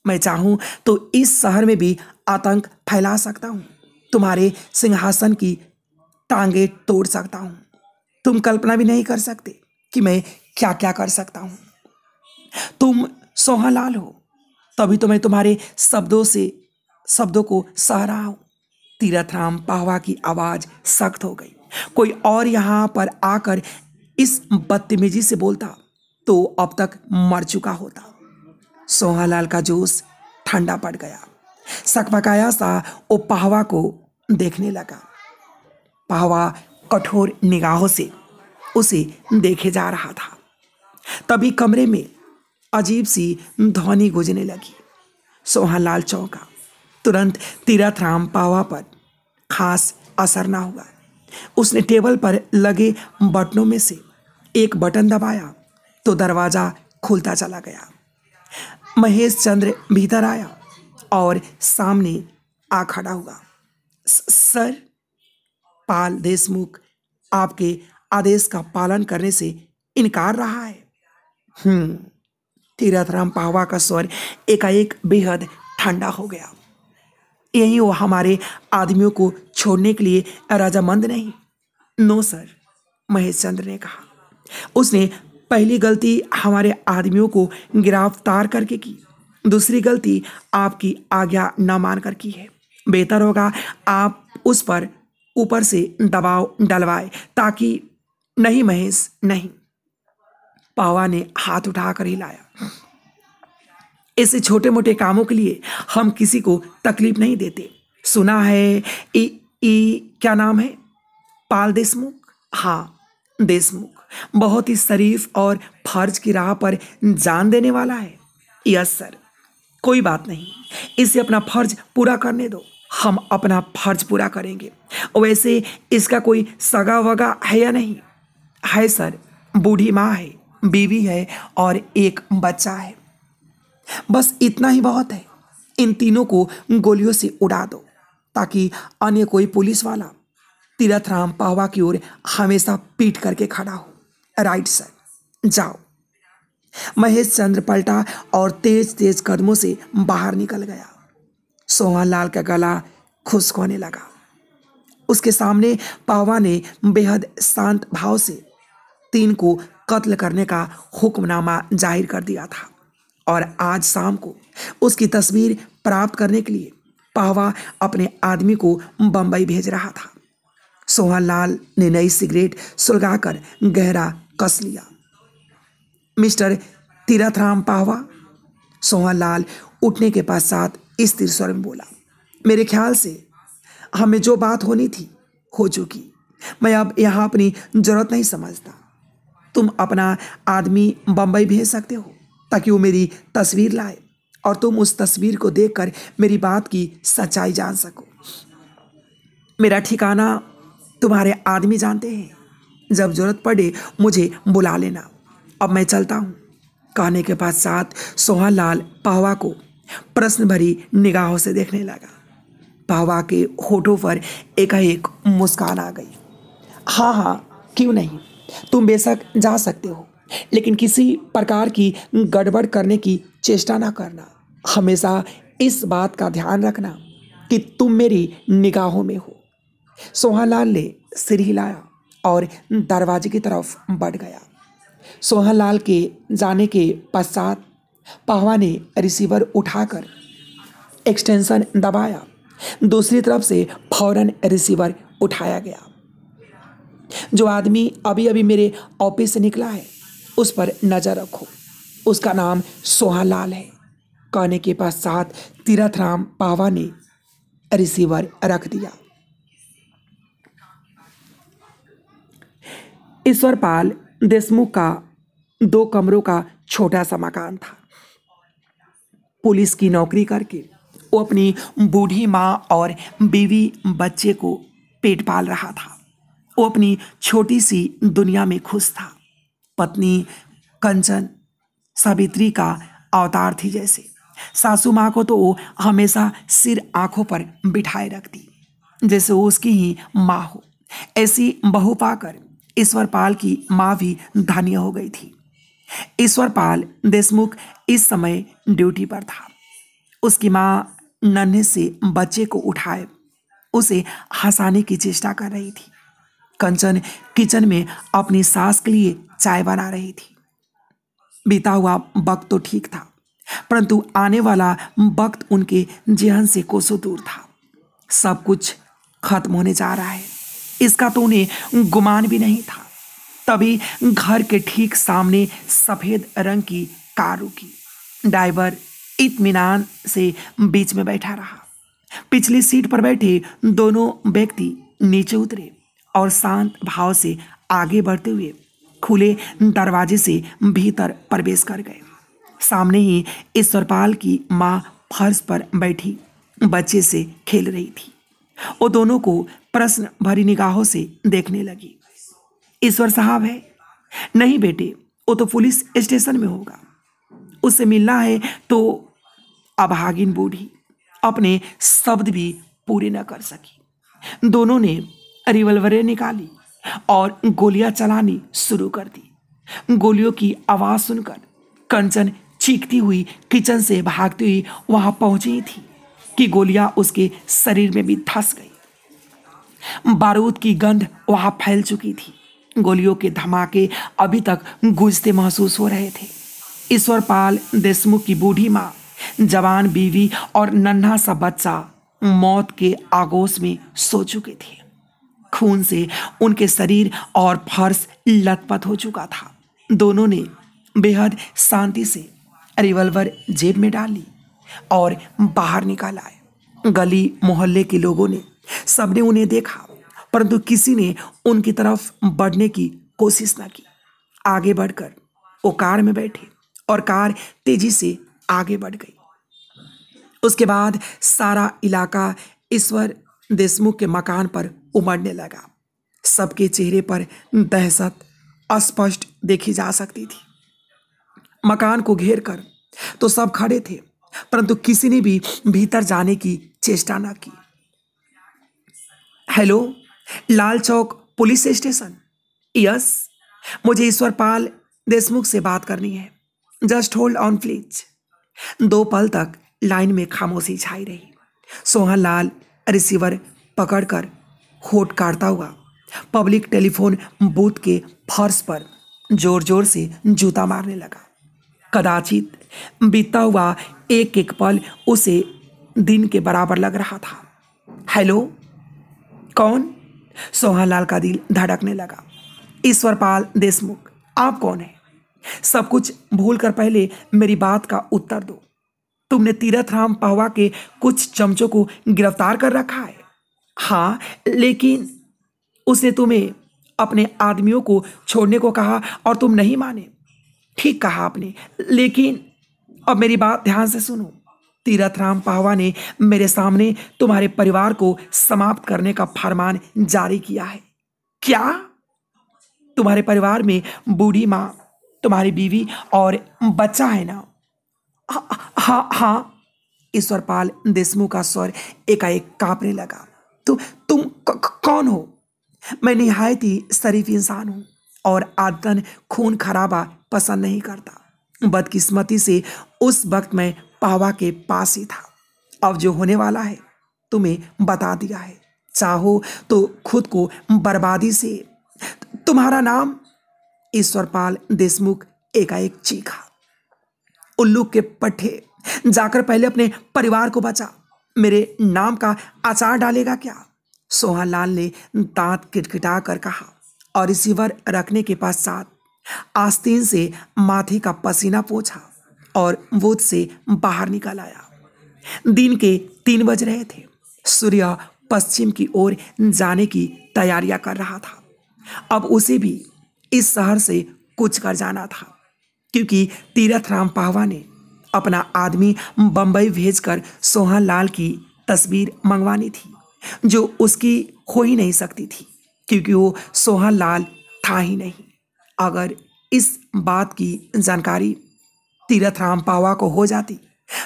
मैं चाहूँ तो इस शहर में भी आतंक फैला सकता हूँ तुम्हारे सिंहासन की टांगे तोड़ सकता हूँ तुम कल्पना भी नहीं कर सकते कि मैं क्या क्या कर सकता हूँ तुम सोहलाल हो तभी तो मैं तुम्हारे शब्दों से शब्दों को सह रहा हूँ तीरथ राम पाहवा की आवाज़ सख्त हो गई कोई और यहाँ पर आकर इस बदतमीजी से बोलता तो अब तक मर चुका होता सोहालाल का जोश ठंडा पड़ गया सकमकाया सा वो पाहवा को देखने लगा पाहवा कठोर निगाहों से उसे देखे जा रहा था तभी कमरे में अजीब सी ध्वनि गूंजने लगी लाल चौंका तुरंत तीरथ राम पावा पर खास असर ना हुआ उसने टेबल पर लगे बटनों में से एक बटन दबाया तो दरवाज़ा खुलता चला गया महेश चंद्र भीतर आया और सामने आ खड़ा हुआ सर पाल देशमुख आपके आदेश का पालन करने से इनकार रहा है हम्म, तीरथ राम पाहवा का स्वर एकाएक बेहद ठंडा हो गया यही वो हमारे आदमियों को छोड़ने के लिए राजामंद नहीं नो सर महेश चंद्र ने कहा उसने पहली गलती हमारे आदमियों को गिरफ्तार करके की दूसरी गलती आपकी आज्ञा न मान कर की है बेहतर होगा आप उस पर ऊपर से दबाव डलवाए ताकि नहीं महेश नहीं पावा ने हाथ उठाकर हिलाया ऐसे छोटे मोटे कामों के लिए हम किसी को तकलीफ नहीं देते सुना है ए, ए क्या नाम है पाल देशमुख हाँ देशमुख बहुत ही शरीफ और फर्ज की राह पर जान देने वाला है यस सर कोई बात नहीं इसे अपना फर्ज पूरा करने दो हम अपना फर्ज पूरा करेंगे वैसे इसका कोई सगा वगा है या नहीं है सर बूढ़ी माँ है बीवी है और एक बच्चा है बस इतना ही बहुत है इन तीनों को गोलियों से उड़ा दो ताकि अन्य कोई पुलिस वाला तीरथ राम पावा की ओर हमेशा पीट करके खड़ा हो राइट सर जाओ महेश चंद्र पलटा और तेज तेज कदमों से बाहर निकल गया सोहन लाल का गला खुश होने लगा उसके सामने पावा ने बेहद शांत भाव से तीन को कत्ल करने का हुक्मनामा जाहिर कर दिया था और आज शाम को उसकी तस्वीर प्राप्त करने के लिए पाहवा अपने आदमी को बम्बई भेज रहा था सोहनलाल ने नई सिगरेट सुलगाकर गहरा कस लिया मिस्टर तीरथ राम पाहवा सोहनलाल उठने के पश्चात स्थिर स्वर में बोला मेरे ख्याल से हमें जो बात होनी थी हो चुकी मैं अब यहाँ अपनी जरूरत नहीं समझता तुम अपना आदमी बम्बई भेज सकते हो ताकि वो मेरी तस्वीर लाए और तुम उस तस्वीर को देखकर मेरी बात की सच्चाई जान सको मेरा ठिकाना तुम्हारे आदमी जानते हैं जब जरूरत पड़े मुझे बुला लेना अब मैं चलता हूँ कहने के बाद साथ सोहन लाल पाहवा को प्रश्न भरी निगाहों से देखने लगा पाहवा के होठों पर एकाएक मुस्कान आ गई हाँ हाँ क्यों नहीं तुम बेशक जा सकते हो लेकिन किसी प्रकार की गड़बड़ करने की चेष्टा ना करना हमेशा इस बात का ध्यान रखना कि तुम मेरी निगाहों में हो सोहनलाल ने सिर हिलाया और दरवाजे की तरफ बढ़ गया सोहनलाल के जाने के पश्चात पाहवा ने रिसीवर उठाकर एक्सटेंशन दबाया दूसरी तरफ से फौरन रिसीवर उठाया गया जो आदमी अभी अभी मेरे ऑफिस से निकला है उस पर नज़र रखो उसका नाम सोहालाल है कहने के पश्चात तीरथ राम पावा ने रिसीवर रख दिया ईश्वरपाल देशमुख का दो कमरों का छोटा सा मकान था पुलिस की नौकरी करके वो अपनी बूढ़ी माँ और बीवी बच्चे को पेट पाल रहा था वो अपनी छोटी सी दुनिया में खुश था पत्नी कंचन सावित्री का अवतार थी जैसे सासू माँ को तो वो हमेशा सिर आंखों पर बिठाए रखती जैसे वो उसकी ही माँ हो ऐसी बहु पाकर ईश्वरपाल की माँ भी धन्य हो गई थी ईश्वरपाल देशमुख इस समय ड्यूटी पर था उसकी माँ नन्हे से बच्चे को उठाए उसे हंसाने की चेष्टा कर रही थी कंचन किचन में अपनी सास के लिए चाय बना रही थी बीता हुआ वक्त तो ठीक था परंतु आने वाला वक्त उनके जेहन से कोसों दूर था सब कुछ खत्म होने जा रहा है इसका तो उन्हें गुमान भी नहीं था तभी घर के ठीक सामने सफ़ेद रंग की कार रुकी ड्राइवर इतमान से बीच में बैठा रहा पिछली सीट पर बैठे दोनों व्यक्ति नीचे उतरे और शांत भाव से आगे बढ़ते हुए खुले दरवाजे से भीतर प्रवेश कर गए सामने ही ईश्वरपाल की माँ फर्श पर बैठी बच्चे से खेल रही थी वो दोनों को प्रश्न भरी निगाहों से देखने लगी ईश्वर साहब है नहीं बेटे वो तो पुलिस स्टेशन में होगा उससे मिलना है तो अभागिन बूढ़ी अपने शब्द भी पूरे न कर सकी दोनों ने रिवॉल्वरें निकाली और गोलियां चलानी शुरू कर दी गोलियों की आवाज सुनकर कंचन चीखती हुई किचन से भागती हुई वहां पहुंची थी कि गोलियां उसके शरीर में भी धस गई बारूद की गंध वहां फैल चुकी थी गोलियों के धमाके अभी तक गूंजते महसूस हो रहे थे ईश्वरपाल देशमुख की बूढ़ी माँ जवान बीवी और नन्हा सा बच्चा मौत के आगोश में सो चुके थे खून से उनके शरीर और फर्श लतपत हो चुका था दोनों ने बेहद शांति से रिवॉल्वर जेब में डाल ली और बाहर निकाल आए गली मोहल्ले के लोगों ने सबने उन्हें देखा परंतु किसी ने उनकी तरफ बढ़ने की कोशिश ना की आगे बढ़कर वो कार में बैठे और कार तेजी से आगे बढ़ गई उसके बाद सारा इलाका ईश्वर देशमुख के मकान पर उमड़ने लगा सबके चेहरे पर दहशत अस्पष्ट देखी जा सकती थी मकान को घेर कर तो सब खड़े थे परंतु किसी ने भी भीतर जाने की चेष्टा ना की hello Lal Chowk police station yes मुझे ईश्वरपाल देशमुख से बात करनी है जस्ट होल्ड ऑन प्लीज दो पल तक लाइन में खामोशी छाई रही सोहन लाल रिसीवर पकड़कर खोट काटता हुआ पब्लिक टेलीफोन बूथ के फर्श पर जोर जोर से जूता मारने लगा कदाचित बीता हुआ एक एक पल उसे दिन के बराबर लग रहा था हेलो कौन सोहनलाल का दिल धड़कने लगा ईश्वरपाल देशमुख आप कौन है सब कुछ भूल कर पहले मेरी बात का उत्तर दो तुमने तीरथ राम पहवा के कुछ चमचों को गिरफ्तार कर रखा है हाँ लेकिन उसने तुम्हें अपने आदमियों को छोड़ने को कहा और तुम नहीं माने ठीक कहा आपने लेकिन अब मेरी बात ध्यान से सुनो तीरथ राम पाहवा ने मेरे सामने तुम्हारे परिवार को समाप्त करने का फरमान जारी किया है क्या तुम्हारे परिवार में बूढ़ी माँ तुम्हारी बीवी और बच्चा है ना हाँ हाँ हाँ ईश्वरपाल देशमुख का स्वर एकाएक कांपने लगा तुम तुम कौन हो मैं नहायत ही शरीफ इंसान हूँ और आदतन खून खराबा पसंद नहीं करता बदकिस्मती से उस वक्त मैं पावा के पास ही था अब जो होने वाला है तुम्हें बता दिया है चाहो तो खुद को बर्बादी से तुम्हारा नाम ईश्वरपाल देशमुख एकाएक चीखा उल्लू के पट्टे जाकर पहले अपने परिवार को बचा मेरे नाम का आचार डालेगा क्या सोहनलाल ने दांत किटकिटा कर कहा और रिसीवर रखने के पश्चात आस्तीन से माथे का पसीना पोछा और बोध से बाहर निकल आया दिन के तीन बज रहे थे सूर्य पश्चिम की ओर जाने की तैयारियां कर रहा था अब उसे भी इस शहर से कुछ कर जाना था क्योंकि तीरथ राम पाहवा ने अपना आदमी बम्बई भेजकर सोहन लाल की तस्वीर मंगवानी थी जो उसकी हो ही नहीं सकती थी क्योंकि वो सोहन लाल था ही नहीं अगर इस बात की जानकारी तीरथ राम पावा को हो जाती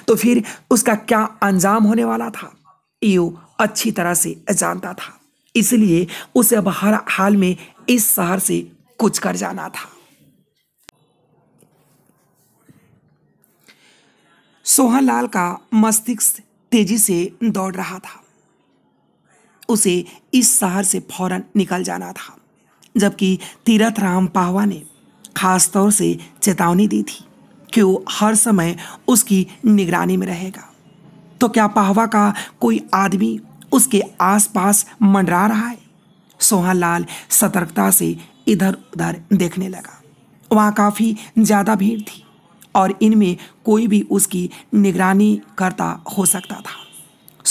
तो फिर उसका क्या अंजाम होने वाला था यो अच्छी तरह से जानता था इसलिए उसे अब हर हाल में इस शहर से कुछ कर जाना था लाल का मस्तिष्क तेजी से दौड़ रहा था उसे इस शहर से फौरन निकल जाना था जबकि तीरथ राम पाहवा ने खास तौर से चेतावनी दी थी कि वो हर समय उसकी निगरानी में रहेगा तो क्या पाहवा का कोई आदमी उसके आसपास मंडरा रहा है लाल सतर्कता से इधर उधर देखने लगा वहाँ काफ़ी ज़्यादा भीड़ थी और इनमें कोई भी उसकी निगरानी करता हो सकता था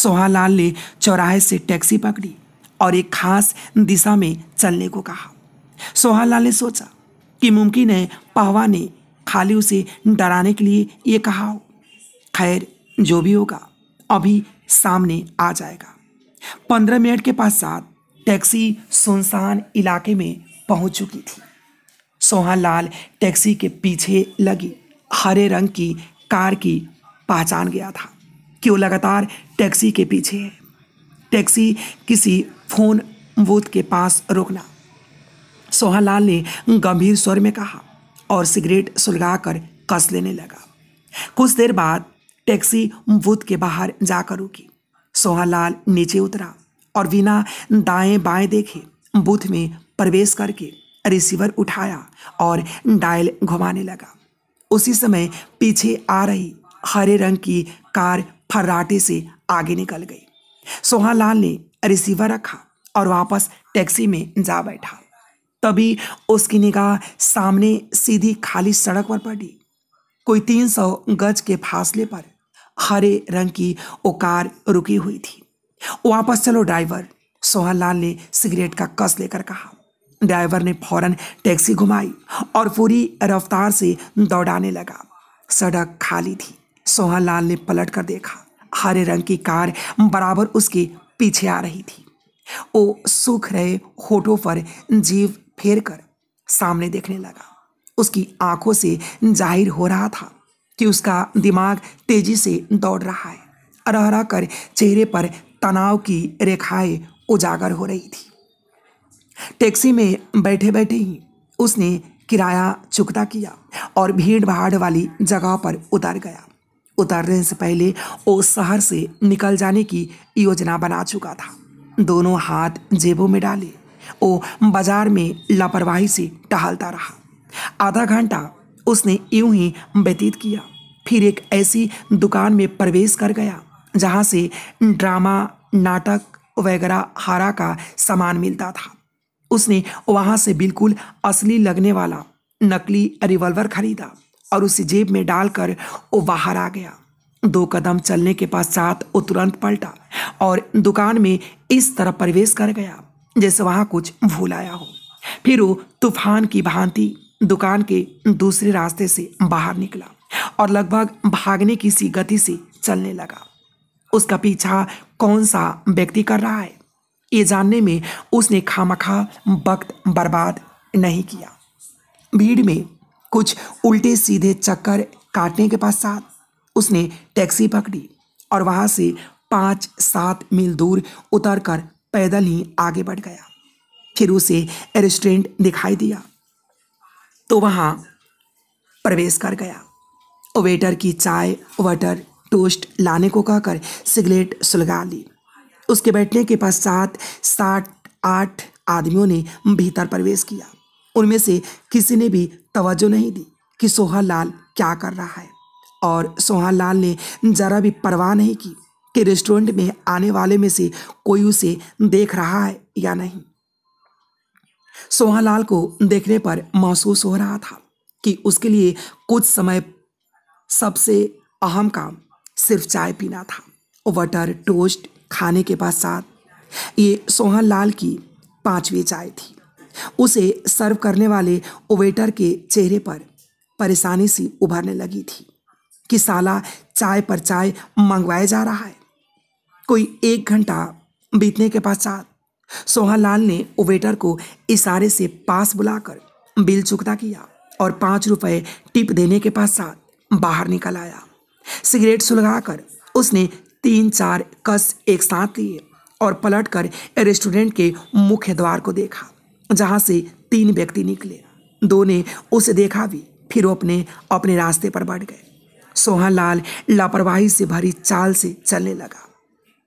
सोहालाल ने चौराहे से टैक्सी पकड़ी और एक खास दिशा में चलने को कहा सोहालाल ने सोचा कि मुमकिन है पाहवा ने खाली उसे डराने के लिए ये कहा हो खैर जो भी होगा अभी सामने आ जाएगा पंद्रह मिनट के साथ टैक्सी सुनसान इलाके में पहुंच चुकी थी सोहालाल टैक्सी के पीछे लगी हरे रंग की कार की पहचान गया था कि वो लगातार टैक्सी के पीछे है टैक्सी किसी फोन बूथ के पास रोकना सोहनलाल ने गंभीर स्वर में कहा और सिगरेट सुलगाकर कस लेने लगा कुछ देर बाद टैक्सी बूथ के बाहर जाकर रुकी सोहनलाल नीचे उतरा और बिना दाएं बाएं देखे बूथ में प्रवेश करके रिसीवर उठाया और डायल घुमाने लगा उसी समय पीछे आ रही हरे रंग की कार फर्राटे से आगे निकल गई सोहालाल ने रिसीवर रखा और वापस टैक्सी में जा बैठा तभी उसकी निगाह सामने सीधी खाली सड़क पर पड़ी कोई तीन सौ गज के फासले पर हरे रंग की वो कार रुकी हुई थी वापस चलो ड्राइवर सोहनलाल ने सिगरेट का कस लेकर कहा ड्राइवर ने फौरन टैक्सी घुमाई और पूरी रफ्तार से दौड़ाने लगा सड़क खाली थी सोहन लाल ने पलट कर देखा हरे रंग की कार बराबर उसके पीछे आ रही थी वो सूख रहे होठों पर जीव फेर कर सामने देखने लगा उसकी आंखों से जाहिर हो रहा था कि उसका दिमाग तेजी से दौड़ रहा है रह कर चेहरे पर तनाव की रेखाएं उजागर हो रही थी टैक्सी में बैठे बैठे ही उसने किराया चुकता किया और भीड़ भाड़ वाली जगह पर उतर गया उतरने से पहले वो शहर से निकल जाने की योजना बना चुका था दोनों हाथ जेबों में डाले वो बाजार में लापरवाही से टहलता रहा आधा घंटा उसने यूं ही व्यतीत किया फिर एक ऐसी दुकान में प्रवेश कर गया जहाँ से ड्रामा नाटक वगैरह हारा का सामान मिलता था उसने वहाँ से बिल्कुल असली लगने वाला नकली रिवॉल्वर खरीदा और उसे जेब में डालकर वो बाहर आ गया दो कदम चलने के पश्चात वो तुरंत पलटा और दुकान में इस तरह प्रवेश कर गया जैसे वहाँ कुछ भूल आया हो फिर वो तूफान की भांति दुकान के दूसरे रास्ते से बाहर निकला और लगभग भागने की सी गति से चलने लगा उसका पीछा कौन सा व्यक्ति कर रहा है ये जानने में उसने खामखा वक्त बर्बाद नहीं किया भीड़ में कुछ उल्टे सीधे चक्कर काटने के पश्चात उसने टैक्सी पकड़ी और वहाँ से पाँच सात मील दूर उतरकर पैदल ही आगे बढ़ गया फिर उसे रेस्टोरेंट दिखाई दिया तो वहाँ प्रवेश कर गया वेटर की चाय वाटर टोस्ट लाने को कहकर सिगरेट सुलगा ली उसके बैठने के पास सात साठ आठ आदमियों ने भीतर प्रवेश किया उनमें से किसी ने भी तवज्जो नहीं दी कि सोहन लाल क्या कर रहा है और सोहन लाल ने ज़रा भी परवाह नहीं की कि रेस्टोरेंट में आने वाले में से कोई उसे देख रहा है या नहीं लाल को देखने पर महसूस हो रहा था कि उसके लिए कुछ समय सबसे अहम काम सिर्फ चाय पीना था वटर टोस्ट खाने के बाद साथ ये सोहन लाल की पांचवी चाय थी उसे सर्व करने वाले ओवेटर के चेहरे पर परेशानी सी उभरने लगी थी कि साला चाय पर चाय मंगवाया जा रहा है कोई एक घंटा बीतने के पश्चात सोहन लाल ने ओवेटर को इशारे से पास बुलाकर बिल चुकता किया और पाँच रुपये टिप देने के पश्चात बाहर निकल आया सिगरेट सुलगाकर उसने तीन चार कस एक साथ लिए और पलटकर रेस्टोरेंट के मुख्य द्वार को देखा जहाँ से तीन व्यक्ति निकले दो ने उसे देखा भी फिर वो अपने अपने रास्ते पर बढ़ गए सोहन लाल लापरवाही से भरी चाल से चलने लगा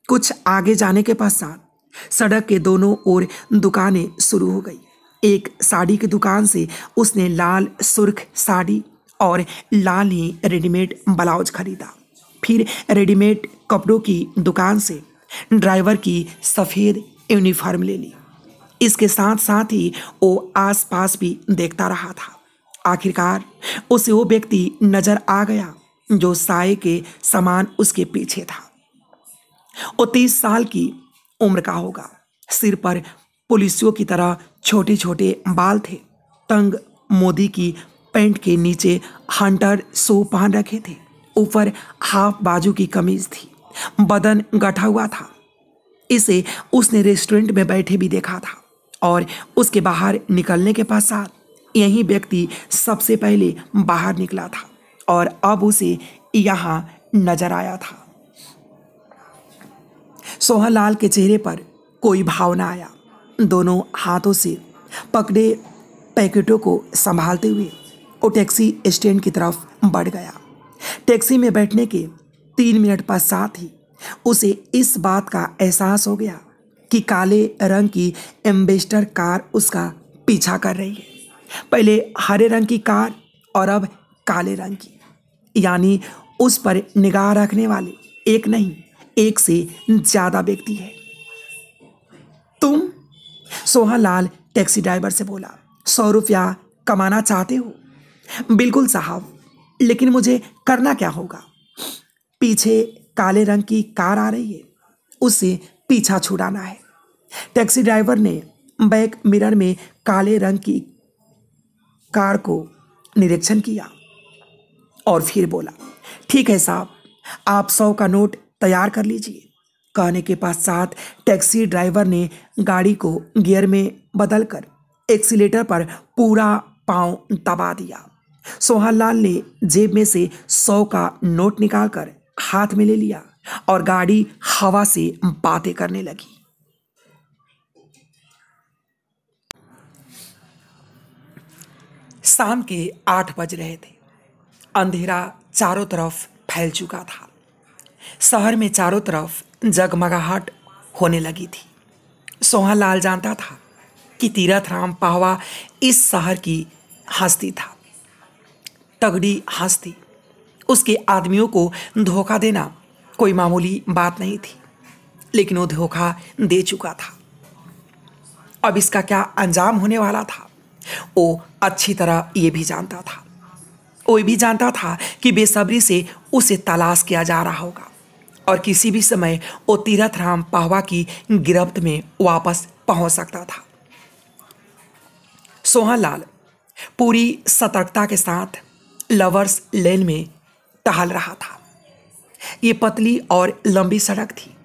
कुछ आगे जाने के पश्चात सड़क के दोनों ओर दुकानें शुरू हो गई एक साड़ी की दुकान से उसने लाल सुर्ख साड़ी और लाल ही रेडीमेड ब्लाउज खरीदा फिर रेडीमेड कपड़ों की दुकान से ड्राइवर की सफ़ेद यूनिफॉर्म ले ली इसके साथ साथ ही वो आसपास भी देखता रहा था आखिरकार उसे वो व्यक्ति नजर आ गया जो साय के समान उसके पीछे था वो तीस साल की उम्र का होगा सिर पर पुलिसियों की तरह छोटे छोटे बाल थे तंग मोदी की पैंट के नीचे हंटर सो पहन रखे थे ऊपर हाफ बाजू की कमीज थी बदन गठा हुआ था इसे उसने रेस्टोरेंट में बैठे भी देखा था और उसके बाहर निकलने के पश्चात यही व्यक्ति सबसे पहले बाहर निकला था और अब उसे यहाँ नजर आया था सोहनलाल के चेहरे पर कोई भावना आया दोनों हाथों से पकड़े पैकेटों को संभालते हुए वो टैक्सी स्टैंड की तरफ बढ़ गया टैक्सी में बैठने के तीन मिनट पश्चात ही उसे इस बात का एहसास हो गया कि काले रंग की एम्बेस्टर कार उसका पीछा कर रही है पहले हरे रंग की कार और अब काले रंग की यानी उस पर निगाह रखने वाले एक नहीं एक से ज़्यादा व्यक्ति है तुम सोहालाल टैक्सी ड्राइवर से बोला सौ रुपया कमाना चाहते हो बिल्कुल साहब लेकिन मुझे करना क्या होगा पीछे काले रंग की कार आ रही है उसे पीछा छुड़ाना है टैक्सी ड्राइवर ने बैक मिरर में काले रंग की कार को निरीक्षण किया और फिर बोला ठीक है साहब आप सौ का नोट तैयार कर लीजिए कहने के पश्चात टैक्सी ड्राइवर ने गाड़ी को गियर में बदलकर एक्सीटर पर पूरा पांव दबा दिया सोहनलाल ने जेब में से सौ का नोट निकालकर हाथ में ले लिया और गाड़ी हवा से बातें करने लगी शाम के आठ बज रहे थे अंधेरा चारों तरफ फैल चुका था शहर में चारों तरफ जगमगाहट होने लगी थी सोहनलाल जानता था कि तीरथ राम पाहवा इस शहर की हस्ती था तगड़ी हस्ती उसके आदमियों को धोखा देना कोई मामूली बात नहीं थी लेकिन वो धोखा दे चुका था अब इसका क्या अंजाम होने वाला था वो अच्छी तरह ये भी जानता था वो भी जानता था कि बेसब्री से उसे तलाश किया जा रहा होगा और किसी भी समय वो तीरथ राम पाहवा की गिरफ्त में वापस पहुंच सकता था सोहनलाल पूरी सतर्कता के साथ लवर्स लेन में टहल रहा था ये पतली और लंबी सड़क थी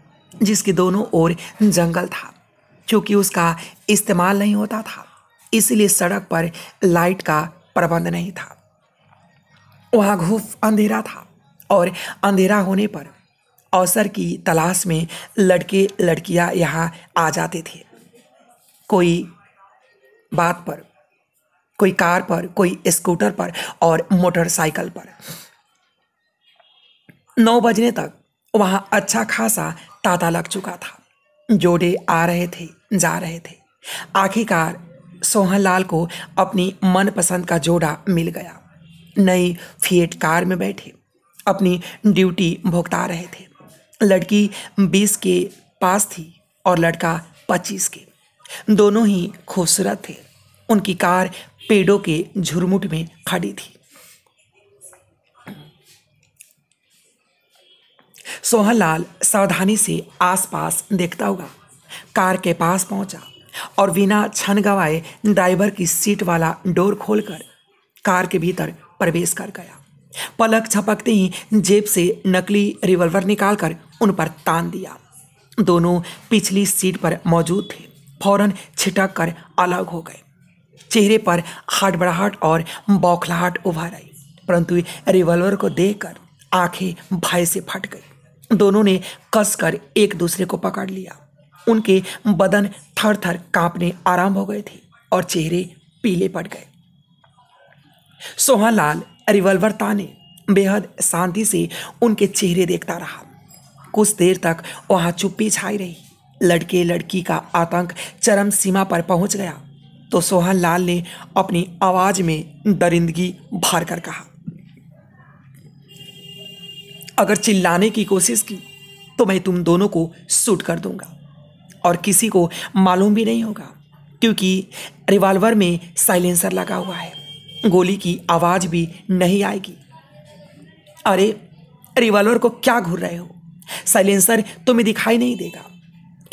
जिसके दोनों ओर जंगल था क्योंकि उसका इस्तेमाल नहीं होता था इसलिए सड़क पर लाइट का प्रबंध नहीं था वहाँ घूफ अंधेरा था और अंधेरा होने पर अवसर की तलाश में लड़के लड़कियाँ यहाँ आ जाते थे कोई बात पर कोई कार पर कोई स्कूटर पर और मोटरसाइकिल पर नौ बजने तक वहाँ अच्छा खासा ताता लग चुका था जोड़े आ रहे थे जा रहे थे आखिरकार सोहन लाल को अपनी मनपसंद का जोड़ा मिल गया नई फिएट कार में बैठे अपनी ड्यूटी भुगता रहे थे लड़की बीस के पास थी और लड़का पच्चीस के दोनों ही खूबसूरत थे उनकी कार पेड़ों के झुरमुट में खड़ी थी सोहनलाल सावधानी से आसपास देखता होगा कार के पास पहुंचा और बिना छन गवाए ड्राइवर की सीट वाला डोर खोलकर कार के भीतर प्रवेश कर गया पलक छपकते ही जेब से नकली रिवॉल्वर निकालकर उन पर तान दिया दोनों पिछली सीट पर मौजूद थे फौरन छिटक कर अलग हो गए चेहरे पर हड़बड़ाहट और बौखलाहट उभर आई परंतु रिवॉल्वर को देखकर आंखें भय से फट गई दोनों ने कसकर एक दूसरे को पकड़ लिया उनके बदन थर थर कांपने आरंभ हो गए थे और चेहरे पीले पड़ गए सोहनलाल रिवॉल्वर ताने बेहद शांति से उनके चेहरे देखता रहा कुछ देर तक वहां चुप्पी छाई रही लड़के लड़की का आतंक चरम सीमा पर पहुंच गया तो सोहन लाल ने अपनी आवाज में दरिंदगी भर कर कहा अगर चिल्लाने की कोशिश की तो मैं तुम दोनों को शूट कर दूंगा और किसी को मालूम भी नहीं होगा क्योंकि रिवॉल्वर में साइलेंसर लगा हुआ है गोली की आवाज़ भी नहीं आएगी अरे रिवॉल्वर को क्या घूर रहे हो साइलेंसर तुम्हें दिखाई नहीं देगा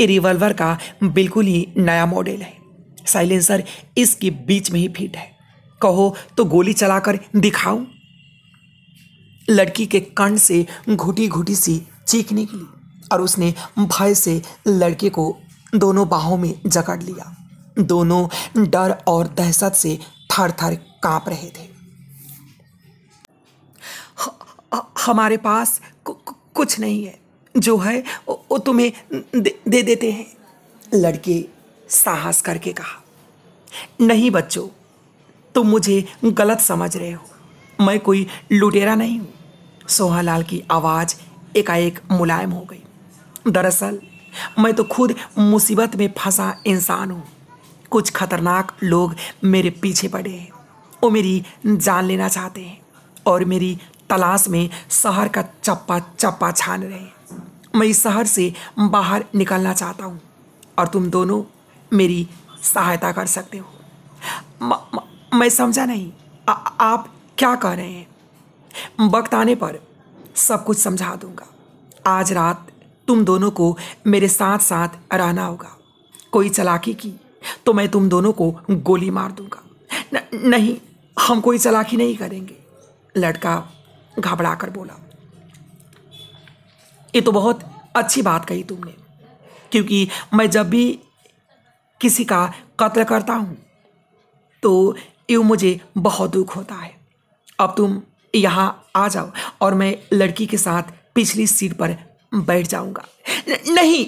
ये रिवॉल्वर का बिल्कुल ही नया मॉडल है साइलेंसर इसके बीच में ही फिट है कहो तो गोली चलाकर दिखाऊं लड़की के कंड से घुटी घुटी सी चीख निकली और उसने भय से लड़के को दोनों बाहों में जकड़ लिया दोनों डर और दहशत से थर थर काँप रहे थे हमारे पास कुछ नहीं है जो है वो तुम्हें दे, दे देते हैं लड़के साहस करके कहा नहीं बच्चों तुम मुझे गलत समझ रहे हो मैं कोई लुटेरा नहीं हूँ सोहालाल की आवाज़ एकाएक मुलायम हो गई दरअसल मैं तो खुद मुसीबत में फंसा इंसान हूँ कुछ खतरनाक लोग मेरे पीछे पड़े हैं वो मेरी जान लेना चाहते हैं और मेरी तलाश में शहर का चप्पा चप्पा छान रहे मैं इस शहर से बाहर निकलना चाहता हूँ और तुम दोनों मेरी सहायता कर सकते हो म, म, मैं समझा नहीं आ, आप क्या कह रहे हैं वक्त आने पर सब कुछ समझा दूंगा आज रात तुम दोनों को मेरे साथ साथ रहना होगा कोई चलाकी की तो मैं तुम दोनों को गोली मार दूंगा न, नहीं हम कोई चलाकी नहीं करेंगे लड़का घबरा कर बोला ये तो बहुत अच्छी बात कही तुमने क्योंकि मैं जब भी किसी का कत्ल करता हूँ तो यूँ मुझे बहुत दुख होता है अब तुम यहाँ आ जाओ और मैं लड़की के साथ पिछली सीट पर बैठ जाऊंगा नहीं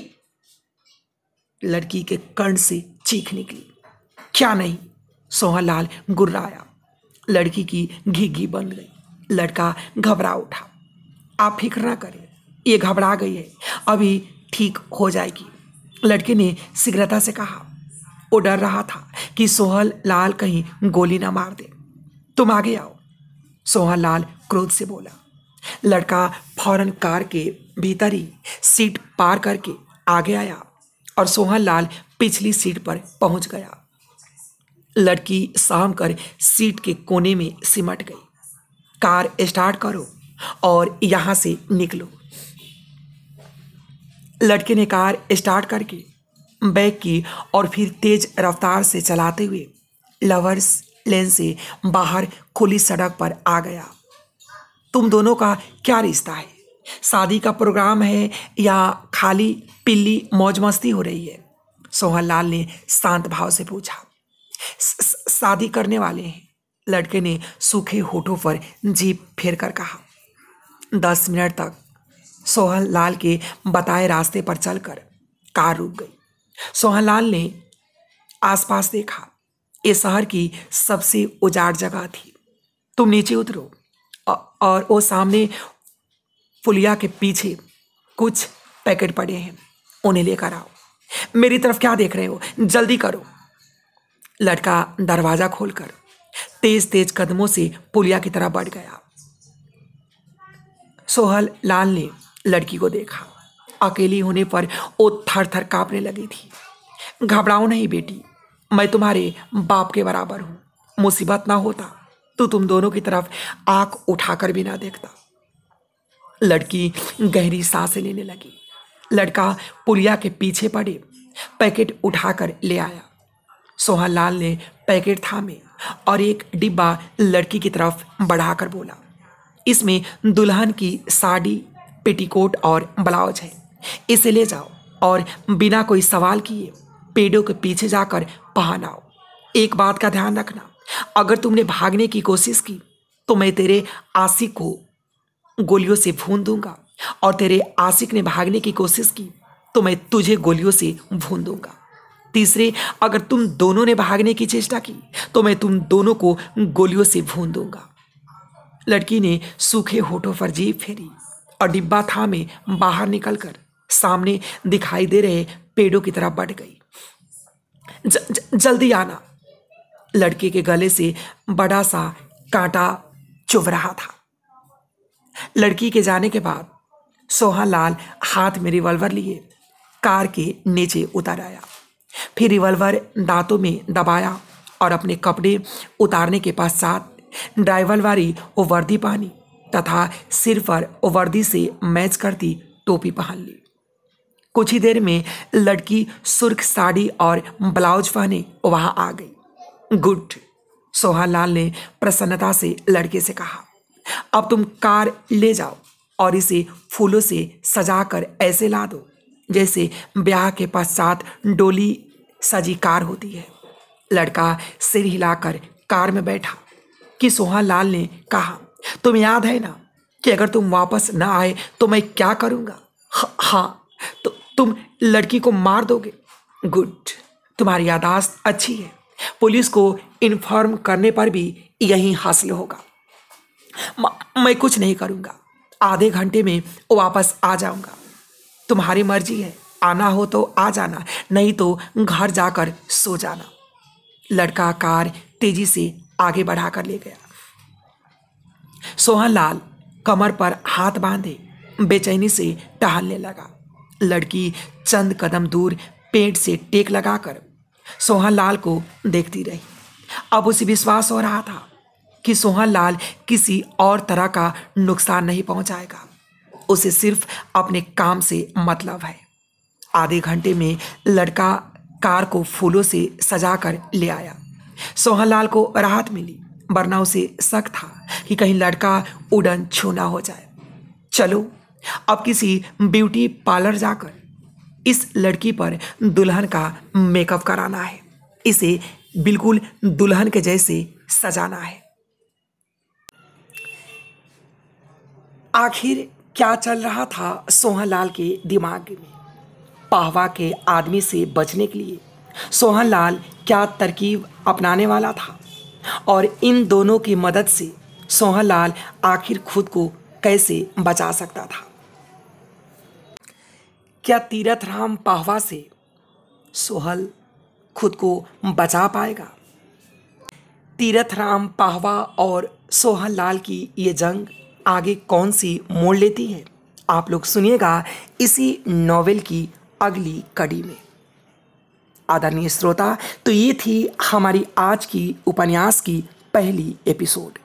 लड़की के कर्ण से चीख निकली क्या नहीं सोहनलाल गुर्राया लड़की की घिघी बन गई लड़का घबरा उठा आप फिक्र ना करें ये घबरा गई है अभी ठीक हो जाएगी लड़के ने शीघ्रता से कहा वो डर रहा था कि सोहल लाल कहीं गोली ना मार दे तुम आगे आओ सोहनलाल क्रोध से बोला लड़का फौरन कार के भीतर ही सीट पार करके आगे आया और सोहनलाल पिछली सीट पर पहुंच गया लड़की साम कर सीट के कोने में सिमट गई कार स्टार्ट करो और यहाँ से निकलो लड़के ने कार स्टार्ट करके बैग की और फिर तेज रफ्तार से चलाते हुए लवर्स लेन से बाहर खुली सड़क पर आ गया तुम दोनों का क्या रिश्ता है शादी का प्रोग्राम है या खाली पिल्ली मौज मस्ती हो रही है सोहनलाल ने शांत भाव से पूछा शादी करने वाले हैं लड़के ने सूखे होठों पर जीप फेर कर कहा दस मिनट तक सोहन लाल के बताए रास्ते पर चलकर कार रुक गई सोहनलाल ने आसपास देखा ये शहर की सबसे उजाड़ जगह थी तुम नीचे उतरो और वो सामने पुलिया के पीछे कुछ पैकेट पड़े हैं उन्हें लेकर आओ मेरी तरफ क्या देख रहे हो जल्दी करो लड़का दरवाज़ा खोलकर तेज तेज कदमों से पुलिया की तरफ बढ़ गया सोहल लाल ने लड़की को देखा अकेली होने पर वो थर थर कांपने लगी थी घबराओ नहीं बेटी मैं तुम्हारे बाप के बराबर हूँ मुसीबत ना होता तो तुम दोनों की तरफ आंख उठाकर भी ना देखता लड़की गहरी सांसें लेने लगी लड़का पुलिया के पीछे पड़े पैकेट उठाकर ले आया सोहन लाल ने पैकेट थामे और एक डिब्बा लड़की की तरफ बढ़ाकर बोला इसमें दुल्हन की साड़ी पेटीकोट और ब्लाउज है इसे ले जाओ और बिना कोई सवाल किए पेड़ों के पीछे जाकर पहान आओ एक बात का ध्यान रखना अगर तुमने भागने की कोशिश की तो मैं तेरे आशिक को गोलियों से भून दूंगा और तेरे आशिक ने भागने की कोशिश की तो मैं तुझे गोलियों से भून दूंगा तीसरे अगर तुम दोनों ने भागने की चेष्टा की तो मैं तुम दोनों को गोलियों से भून दूंगा लड़की ने सूखे होठों पर जीप फेरी और डिब्बा था में बाहर निकलकर सामने दिखाई दे रहे पेड़ों की तरफ बढ़ गई ज, ज, जल्दी आना लड़के के गले से बड़ा सा कांटा चुभ रहा था लड़की के जाने के बाद सोहालाल हाथ में रिवॉल्वर लिए कार के नीचे उतर आया फिर रिवॉल्वर दांतों में दबाया और अपने कपड़े उतारने के पश्चात ड्राइवर वाली वर्दी पहनी तथा सिर पर वर्दी से मैच करती टोपी पहन ली कुछ ही देर में लड़की सुर्ख साड़ी और ब्लाउज पहने वहां आ गई गुड सोहालाल ने प्रसन्नता से लड़के से कहा अब तुम कार ले जाओ और इसे फूलों से सजाकर ऐसे ला दो जैसे ब्याह के पश्चात डोली सजी कार होती है लड़का सिर हिलाकर कार में बैठा कि सोहालाल ने कहा तुम याद है ना कि अगर तुम वापस ना आए तो मैं क्या करूँगा हाँ तो तुम लड़की को मार दोगे गुड तुम्हारी यादाश्त अच्छी है पुलिस को इन्फॉर्म करने पर भी यही हासिल होगा मैं कुछ नहीं करूंगा आधे घंटे में वापस आ जाऊंगा तुम्हारी मर्जी है आना हो तो आ जाना नहीं तो घर जाकर सो जाना लड़का कार तेजी से आगे बढ़ा कर ले गया सोहनलाल कमर पर हाथ बांधे बेचैनी से टहलने लगा लड़की चंद कदम दूर पेड़ से टेक लगाकर सोहन लाल को देखती रही अब उसे विश्वास हो रहा था कि सोहन लाल किसी और तरह का नुकसान नहीं पहुंचाएगा उसे सिर्फ अपने काम से मतलब है आधे घंटे में लड़का कार को फूलों से सजा कर ले आया सोहन लाल को राहत मिली वरना उसे शक था कि कहीं लड़का उड़न छूना हो जाए चलो अब किसी ब्यूटी पार्लर जाकर इस लड़की पर दुल्हन का मेकअप कराना है इसे बिल्कुल दुल्हन के जैसे सजाना है आखिर क्या चल रहा था सोहनलाल के दिमाग में पाहवा के आदमी से बचने के लिए सोहनलाल क्या तरकीब अपनाने वाला था और इन दोनों की मदद से सोहनलाल आखिर खुद को कैसे बचा सकता था क्या तीरथ राम पाहवा से सोहल खुद को बचा पाएगा तीरथ राम पाहवा और सोहल लाल की ये जंग आगे कौन सी मोड़ लेती है आप लोग सुनिएगा इसी नॉवेल की अगली कड़ी में आदरणीय श्रोता तो ये थी हमारी आज की उपन्यास की पहली एपिसोड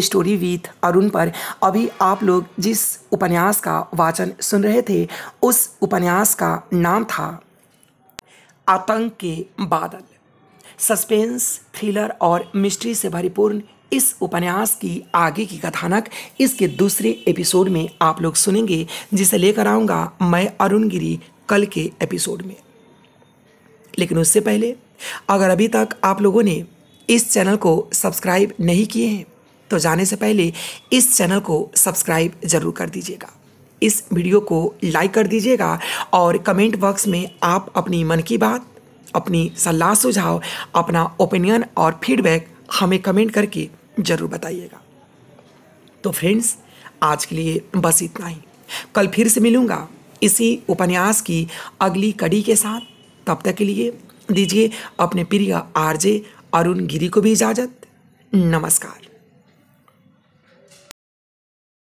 स्टोरी विथ अरुण पर अभी आप लोग जिस उपन्यास का वाचन सुन रहे थे उस उपन्यास का नाम था आतंक के बादल सस्पेंस थ्रिलर और मिस्ट्री से भरीपूर्ण इस उपन्यास की आगे की कथानक इसके दूसरे एपिसोड में आप लोग सुनेंगे जिसे लेकर आऊँगा मैं अरुण गिरी कल के एपिसोड में लेकिन उससे पहले अगर अभी तक आप लोगों ने इस चैनल को सब्सक्राइब नहीं किए हैं तो जाने से पहले इस चैनल को सब्सक्राइब ज़रूर कर दीजिएगा इस वीडियो को लाइक कर दीजिएगा और कमेंट बॉक्स में आप अपनी मन की बात अपनी सलाह सुझाव अपना ओपिनियन और फीडबैक हमें कमेंट करके ज़रूर बताइएगा तो फ्रेंड्स आज के लिए बस इतना ही कल फिर से मिलूँगा इसी उपन्यास की अगली कड़ी के साथ तब तक के लिए दीजिए अपने प्रिय आरजे अरुण गिरी को भी इजाज़त नमस्कार